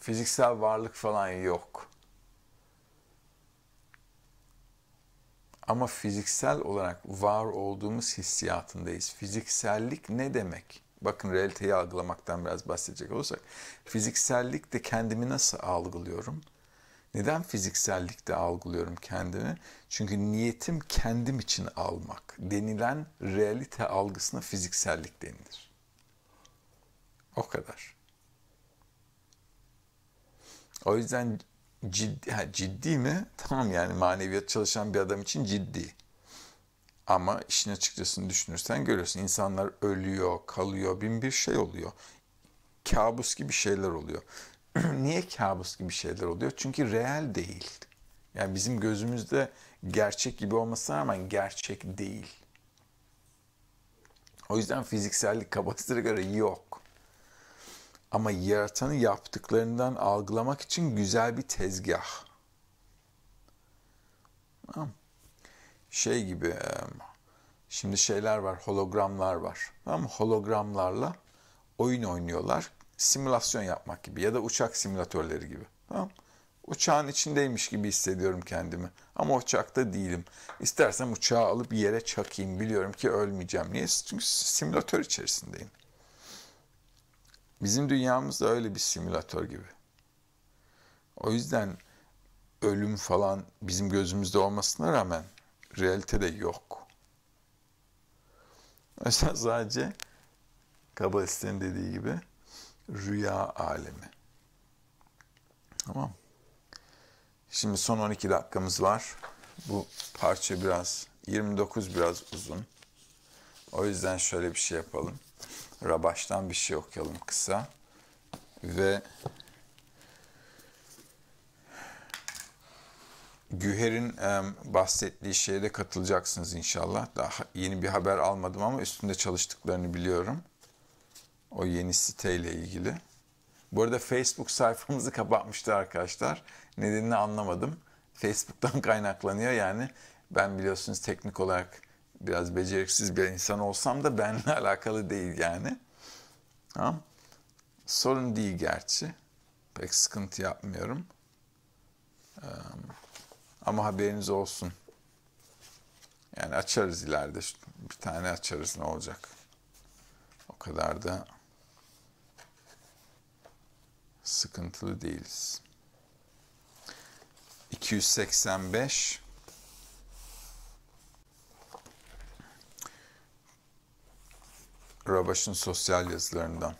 Fiziksel varlık falan yok. Ama fiziksel olarak var olduğumuz hissiyatındayız. Fiziksellik ne demek? Bakın realiteyi algılamaktan biraz bahsedecek olursak. Fiziksellik de kendimi nasıl algılıyorum? Neden fiziksellikte algılıyorum kendimi? Çünkü niyetim kendim için almak denilen realite algısına fiziksellik denilir. O kadar. O yüzden ciddi, ha, ciddi mi? Tamam yani maneviyat çalışan bir adam için ciddi. Ama işin açıkçasını düşünürsen görüyorsun. insanlar ölüyor, kalıyor, bin bir şey oluyor. Kabus gibi şeyler oluyor. Niye kabus gibi şeyler oluyor? Çünkü reel değil. Yani bizim gözümüzde gerçek gibi olmasına rağmen gerçek değil. O yüzden fiziksellik kapasiteye göre yok. Ama yaratanı yaptıklarından algılamak için güzel bir tezgah. Şey gibi e, şimdi şeyler var, hologramlar var. Tamam Hologramlarla oyun oynuyorlar simülasyon yapmak gibi ya da uçak simülatörleri gibi. Tamam Uçağın içindeymiş gibi hissediyorum kendimi. Ama uçakta değilim. İstersem uçağı alıp yere çakayım. Biliyorum ki ölmeyeceğim. Niye? Çünkü simülatör içerisindeyim. Bizim dünyamız da öyle bir simülatör gibi. O yüzden ölüm falan bizim gözümüzde olmasına rağmen realitede yok. Mesela sadece Kabalistin dediği gibi rüya alemi. Tamam. Şimdi son 12 dakikamız var. Bu parça biraz 29 biraz uzun. O yüzden şöyle bir şey yapalım. Rabaş'tan bir şey okuyalım kısa. Ve Güher'in bahsettiği şeye de katılacaksınız inşallah. Daha yeni bir haber almadım ama üstünde çalıştıklarını biliyorum. O yeni siteyle ilgili. Bu arada Facebook sayfamızı kapatmıştı arkadaşlar. Nedenini anlamadım. Facebook'tan kaynaklanıyor yani. Ben biliyorsunuz teknik olarak biraz beceriksiz bir insan olsam da benimle alakalı değil yani. Tamam. Sorun değil gerçi. Pek sıkıntı yapmıyorum. Ama haberiniz olsun. Yani açarız ileride. Bir tane açarız ne olacak. O kadar da sıkıntılı değiliz. 285 Rabaş'ın sosyal yazılarından.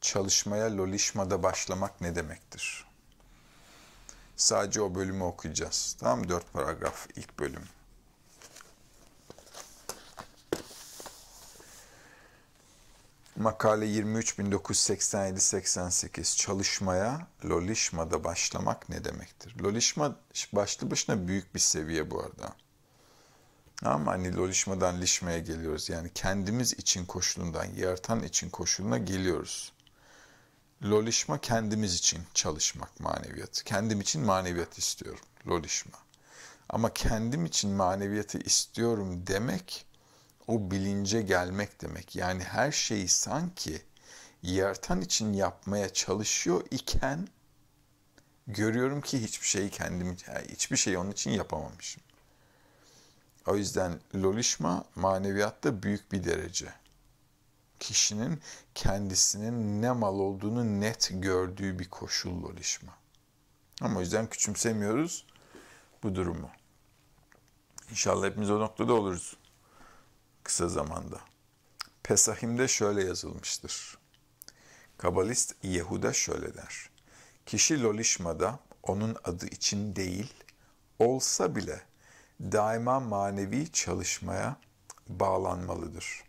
Çalışmaya lolişmada başlamak ne demektir? Sadece o bölümü okuyacağız. Tamam mı? Dört paragraf ilk bölüm. Makale 23987 88 çalışmaya lolişmada başlamak ne demektir? Lolişma başlı başına büyük bir seviye bu arada. Ama hani lolişmadan lişmeye geliyoruz. Yani kendimiz için koşulundan, yaratan için koşuluna geliyoruz. Lolişma kendimiz için çalışmak maneviyatı. Kendim için maneviyat istiyorum. Lolişma. Ama kendim için maneviyatı istiyorum demek o bilince gelmek demek. Yani her şeyi sanki yaratan için yapmaya çalışıyor iken görüyorum ki hiçbir şeyi kendim hiçbir şeyi onun için yapamamışım. O yüzden lolişma maneviyatta büyük bir derece. Kişinin kendisinin ne mal olduğunu net gördüğü bir koşul lolişma. Ama o yüzden küçümsemiyoruz bu durumu. İnşallah hepimiz o noktada oluruz kısa zamanda. Pesahim'de şöyle yazılmıştır. Kabalist Yehuda şöyle der. Kişi Lolişma'da onun adı için değil, olsa bile daima manevi çalışmaya bağlanmalıdır.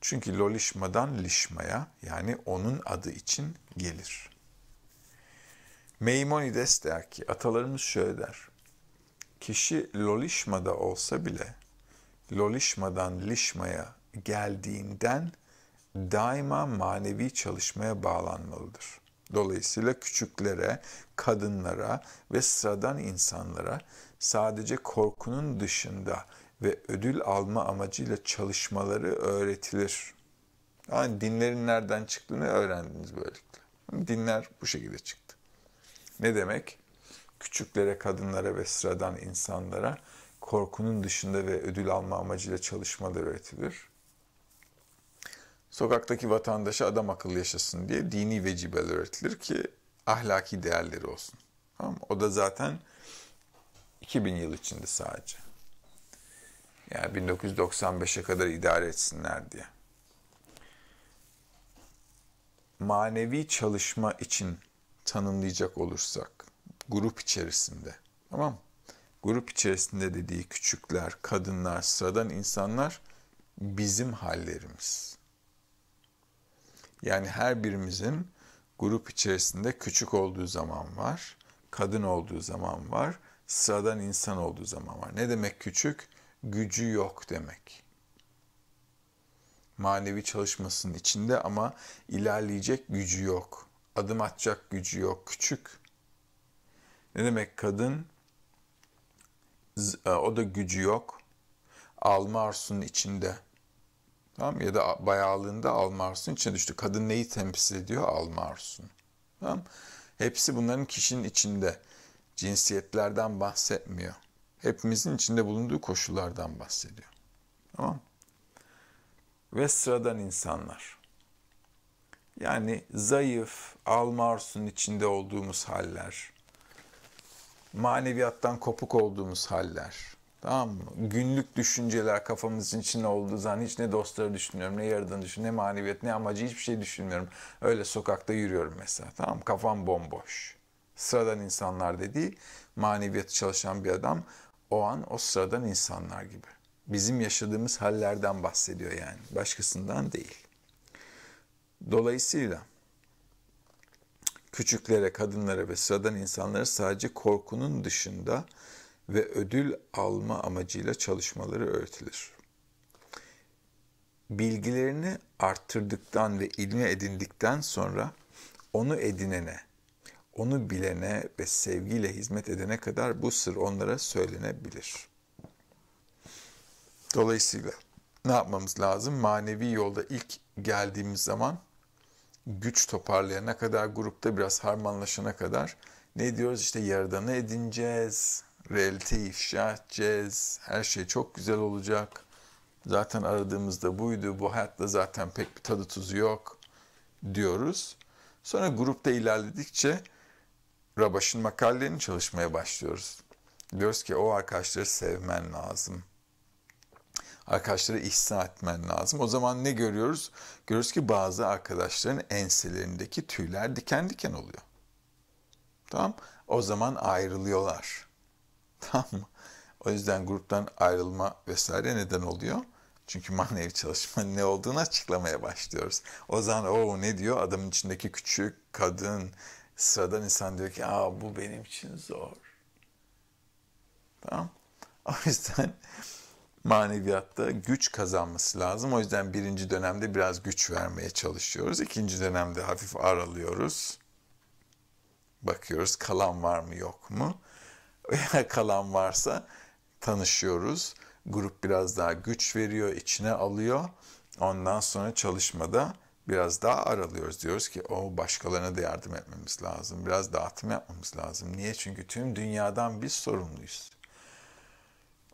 Çünkü lolişmadan lişmaya yani onun adı için gelir. Meimonides der ki atalarımız şöyle der. Kişi lolişmada olsa bile lolişmadan lişmaya geldiğinden daima manevi çalışmaya bağlanmalıdır. Dolayısıyla küçüklere, kadınlara ve sıradan insanlara sadece korkunun dışında ve ödül alma amacıyla çalışmaları öğretilir. Yani dinlerin nereden çıktığını öğrendiniz böylelikle. Dinler bu şekilde çıktı. Ne demek? Küçüklere, kadınlara ve sıradan insanlara korkunun dışında ve ödül alma amacıyla çalışmalar öğretilir. Sokaktaki vatandaşa adam akıllı yaşasın diye dini vecibeler öğretilir ki ahlaki değerleri olsun. Tamam mı? O da zaten 2000 yıl içinde sadece. Yani 1995'e kadar idare etsinler diye. Manevi çalışma için tanımlayacak olursak grup içerisinde tamam mı? grup içerisinde dediği küçükler, kadınlar, sıradan insanlar bizim hallerimiz. Yani her birimizin grup içerisinde küçük olduğu zaman var, kadın olduğu zaman var, sıradan insan olduğu zaman var. Ne demek küçük? Gücü yok demek. Manevi çalışmasının içinde ama ilerleyecek gücü yok. Adım atacak gücü yok. Küçük. Ne demek kadın? E, o da gücü yok. Alma arzusunun içinde. Tamam mı? Ya da bayağılığında alma arzusunun içine düştü. Kadın neyi temsil ediyor? Alma arzusunu. Tamam Hepsi bunların kişinin içinde. Cinsiyetlerden bahsetmiyor. Hepimizin içinde bulunduğu koşullardan bahsediyor. Tamam Ve sıradan insanlar. Yani zayıf, alma arzusunun içinde olduğumuz haller, maneviyattan kopuk olduğumuz haller. Tamam mı? Günlük düşünceler kafamızın içinde olduğu zaman hiç ne dostları düşünüyorum, ne yaradan düşünüyorum, ne maneviyat, ne amacı hiçbir şey düşünmüyorum. Öyle sokakta yürüyorum mesela. Tamam Kafam bomboş. Sıradan insanlar dediği maneviyatı çalışan bir adam o an o sıradan insanlar gibi. Bizim yaşadığımız hallerden bahsediyor yani. Başkasından değil. Dolayısıyla küçüklere, kadınlara ve sıradan insanlara sadece korkunun dışında ve ödül alma amacıyla çalışmaları öğretilir. Bilgilerini arttırdıktan ve ilmi edindikten sonra onu edinene, onu bilene ve sevgiyle hizmet edene kadar bu sır onlara söylenebilir. Dolayısıyla ne yapmamız lazım? Manevi yolda ilk geldiğimiz zaman güç toparlayana kadar, grupta biraz harmanlaşana kadar ne diyoruz? işte yaradanı edineceğiz, realiteyi ifşa edeceğiz, her şey çok güzel olacak. Zaten aradığımızda buydu, bu hayatta zaten pek bir tadı tuzu yok diyoruz. Sonra grupta ilerledikçe Rabaş'ın makalelerini çalışmaya başlıyoruz. Diyoruz ki o arkadaşları sevmen lazım.'' arkadaşlara ihsan etmen lazım. O zaman ne görüyoruz? Görüyoruz ki bazı arkadaşların enselerindeki tüyler diken diken oluyor. Tamam O zaman ayrılıyorlar. Tamam mı? O yüzden gruptan ayrılma vesaire neden oluyor. Çünkü manevi çalışmanın ne olduğunu açıklamaya başlıyoruz. O zaman o ne diyor? Adamın içindeki küçük kadın sıradan insan diyor ki Aa, bu benim için zor. Tamam. O yüzden maneviyatta güç kazanması lazım. O yüzden birinci dönemde biraz güç vermeye çalışıyoruz. İkinci dönemde hafif aralıyoruz. Bakıyoruz kalan var mı yok mu? Eğer kalan varsa tanışıyoruz. Grup biraz daha güç veriyor, içine alıyor. Ondan sonra çalışmada biraz daha aralıyoruz. Diyoruz ki o başkalarına da yardım etmemiz lazım. Biraz dağıtım yapmamız lazım. Niye? Çünkü tüm dünyadan biz sorumluyuz.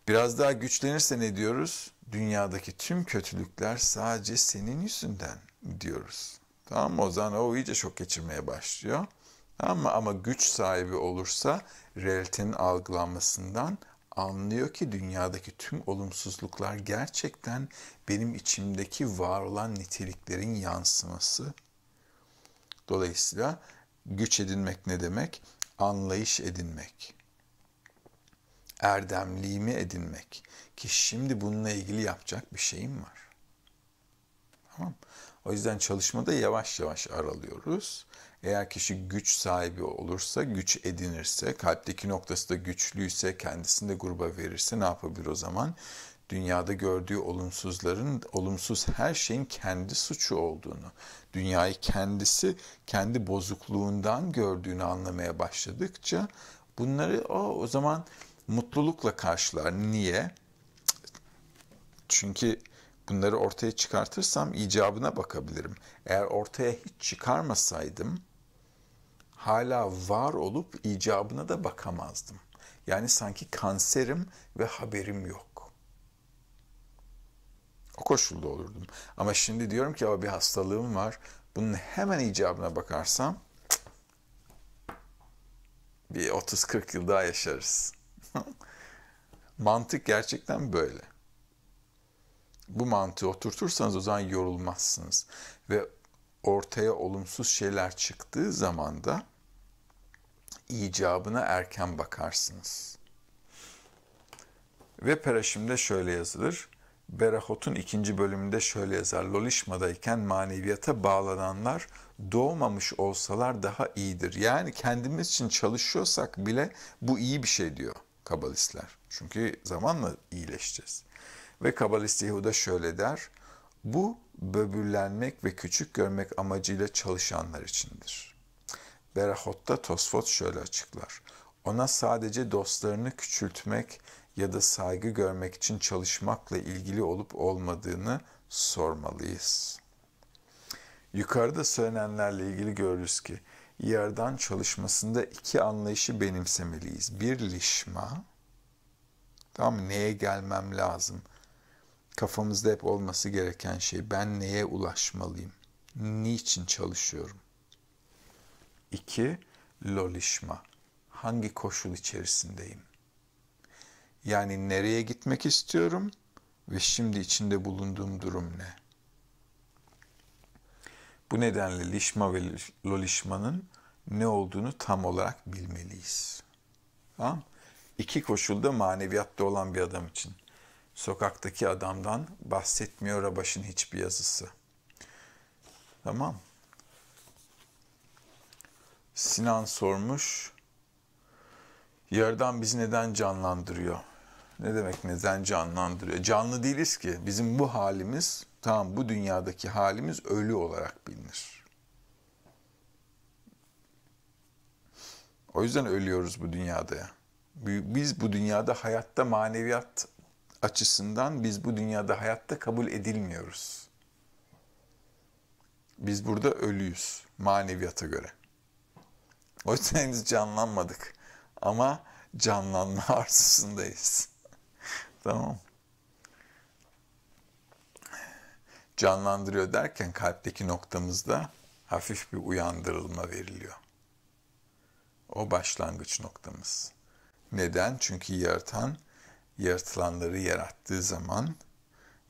Biraz daha güçlenirse ne diyoruz? Dünyadaki tüm kötülükler sadece senin yüzünden diyoruz. Tamam mı? O zaman o iyice şok geçirmeye başlıyor. Ama ama güç sahibi olursa realitenin algılanmasından anlıyor ki dünyadaki tüm olumsuzluklar gerçekten benim içimdeki var olan niteliklerin yansıması. Dolayısıyla güç edinmek ne demek? Anlayış edinmek erdemliğimi edinmek ki şimdi bununla ilgili yapacak bir şeyim var. Tamam. O yüzden çalışmada yavaş yavaş aralıyoruz. Eğer kişi güç sahibi olursa, güç edinirse, kalpteki noktası da güçlüyse, kendisini de gruba verirse ne yapabilir o zaman? Dünyada gördüğü olumsuzların, olumsuz her şeyin kendi suçu olduğunu, dünyayı kendisi kendi bozukluğundan gördüğünü anlamaya başladıkça bunları o, o zaman mutlulukla karşılar. Niye? Çünkü bunları ortaya çıkartırsam icabına bakabilirim. Eğer ortaya hiç çıkarmasaydım hala var olup icabına da bakamazdım. Yani sanki kanserim ve haberim yok. O koşulda olurdum. Ama şimdi diyorum ki ama bir hastalığım var. Bunun hemen icabına bakarsam bir 30-40 yıl daha yaşarız. Mantık gerçekten böyle. Bu mantığı oturtursanız o zaman yorulmazsınız. Ve ortaya olumsuz şeyler çıktığı zaman da icabına erken bakarsınız. Ve Peraşim'de şöyle yazılır. Berahot'un ikinci bölümünde şöyle yazar. Lolişma'dayken maneviyata bağlananlar doğmamış olsalar daha iyidir. Yani kendimiz için çalışıyorsak bile bu iyi bir şey diyor kabalistler. Çünkü zamanla iyileşeceğiz. Ve kabalist Yehuda şöyle der. Bu böbürlenmek ve küçük görmek amacıyla çalışanlar içindir. Berahot'ta Tosfot şöyle açıklar. Ona sadece dostlarını küçültmek ya da saygı görmek için çalışmakla ilgili olup olmadığını sormalıyız. Yukarıda söylenenlerle ilgili görürüz ki yerden çalışmasında iki anlayışı benimsemeliyiz. Bir lişma, tamam Neye gelmem lazım? Kafamızda hep olması gereken şey ben neye ulaşmalıyım? Niçin çalışıyorum? İki, lolişma. Hangi koşul içerisindeyim? Yani nereye gitmek istiyorum ve şimdi içinde bulunduğum durum ne? Bu nedenle lişma ve lolişmanın ne olduğunu tam olarak bilmeliyiz. Tamam İki koşulda maneviyatta olan bir adam için. Sokaktaki adamdan bahsetmiyor Rabaş'ın hiçbir yazısı. Tamam. Sinan sormuş. Yerden bizi neden canlandırıyor? Ne demek neden canlandırıyor? Canlı değiliz ki. Bizim bu halimiz Tamam bu dünyadaki halimiz ölü olarak bilinir. O yüzden ölüyoruz bu dünyada. Biz bu dünyada hayatta maneviyat açısından biz bu dünyada hayatta kabul edilmiyoruz. Biz burada ölüyüz maneviyata göre. O yüzden henüz canlanmadık ama canlanma arzusundayız. tamam. canlandırıyor derken kalpteki noktamızda hafif bir uyandırılma veriliyor. O başlangıç noktamız. Neden? Çünkü yaratan yaratılanları yarattığı zaman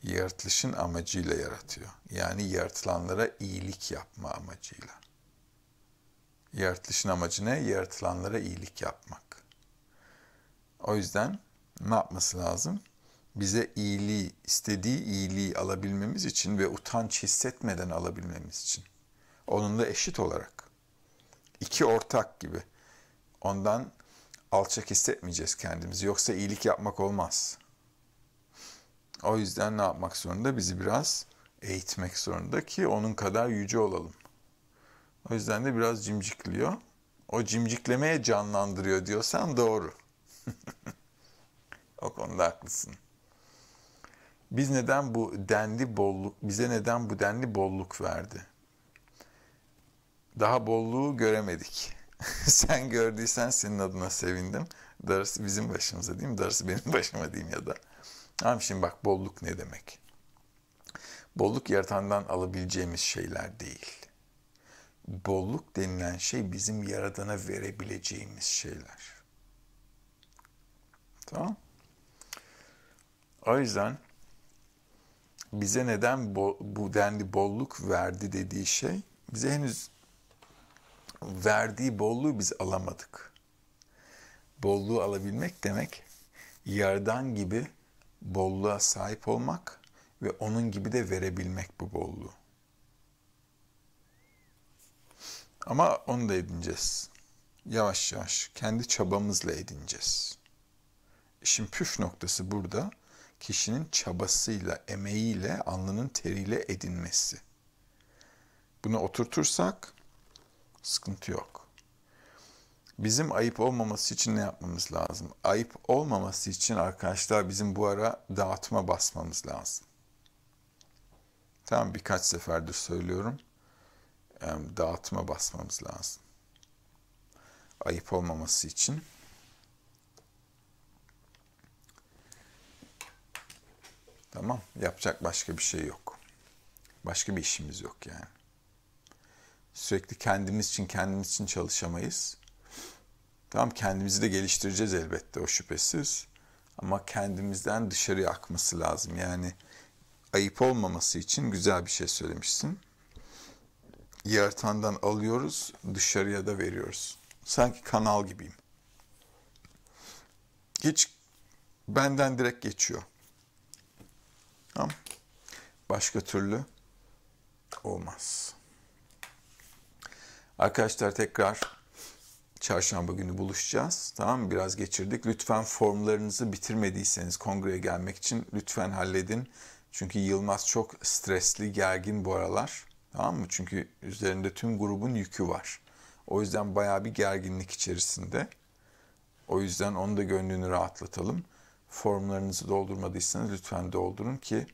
yaratılışın amacıyla yaratıyor. Yani yaratılanlara iyilik yapma amacıyla. Yaratılışın amacı ne? Yaratılanlara iyilik yapmak. O yüzden ne yapması lazım? bize iyiliği, istediği iyiliği alabilmemiz için ve utanç hissetmeden alabilmemiz için. Onunla eşit olarak. iki ortak gibi. Ondan alçak hissetmeyeceğiz kendimizi. Yoksa iyilik yapmak olmaz. O yüzden ne yapmak zorunda? Bizi biraz eğitmek zorunda ki onun kadar yüce olalım. O yüzden de biraz cimcikliyor. O cimciklemeye canlandırıyor diyorsan doğru. o konuda haklısın. Biz neden bu denli bolluk, bize neden bu denli bolluk verdi? Daha bolluğu göremedik. Sen gördüysen senin adına sevindim. Darısı bizim başımıza değil mi? Darısı benim başıma diyeyim ya da. Ama şimdi bak bolluk ne demek? Bolluk yaratandan alabileceğimiz şeyler değil. Bolluk denilen şey bizim yaradana verebileceğimiz şeyler. Tamam? O yüzden bize neden bu denli bolluk verdi dediği şey bize henüz verdiği bolluğu biz alamadık. Bolluğu alabilmek demek yardan gibi bolluğa sahip olmak ve onun gibi de verebilmek bu bolluğu. Ama onu da edineceğiz. Yavaş yavaş kendi çabamızla edineceğiz. İşin püf noktası burada kişinin çabasıyla, emeğiyle, alnının teriyle edinmesi. Bunu oturtursak sıkıntı yok. Bizim ayıp olmaması için ne yapmamız lazım? Ayıp olmaması için arkadaşlar bizim bu ara dağıtma basmamız lazım. Tam birkaç seferdir söylüyorum. Dağıtma basmamız lazım. Ayıp olmaması için. Tamam. Yapacak başka bir şey yok. Başka bir işimiz yok yani. Sürekli kendimiz için kendimiz için çalışamayız. Tamam kendimizi de geliştireceğiz elbette o şüphesiz. Ama kendimizden dışarıya akması lazım. Yani ayıp olmaması için güzel bir şey söylemişsin. Yaratandan alıyoruz, dışarıya da veriyoruz. Sanki kanal gibiyim. Hiç benden direkt geçiyor. Tamam. Başka türlü olmaz. Arkadaşlar tekrar çarşamba günü buluşacağız. Tamam mı? Biraz geçirdik. Lütfen formlarınızı bitirmediyseniz kongreye gelmek için lütfen halledin. Çünkü Yılmaz çok stresli, gergin bu aralar. Tamam mı? Çünkü üzerinde tüm grubun yükü var. O yüzden bayağı bir gerginlik içerisinde. O yüzden onu da gönlünü rahatlatalım formlarınızı doldurmadıysanız lütfen doldurun ki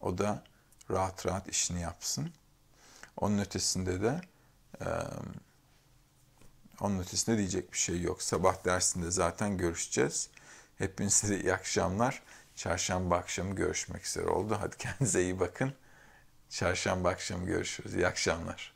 o da rahat rahat işini yapsın. Onun ötesinde de e, onun ötesinde diyecek bir şey yok. Sabah dersinde zaten görüşeceğiz. Hepinize de iyi akşamlar. Çarşamba akşamı görüşmek üzere oldu. Hadi kendinize iyi bakın. Çarşamba akşamı görüşürüz. İyi akşamlar.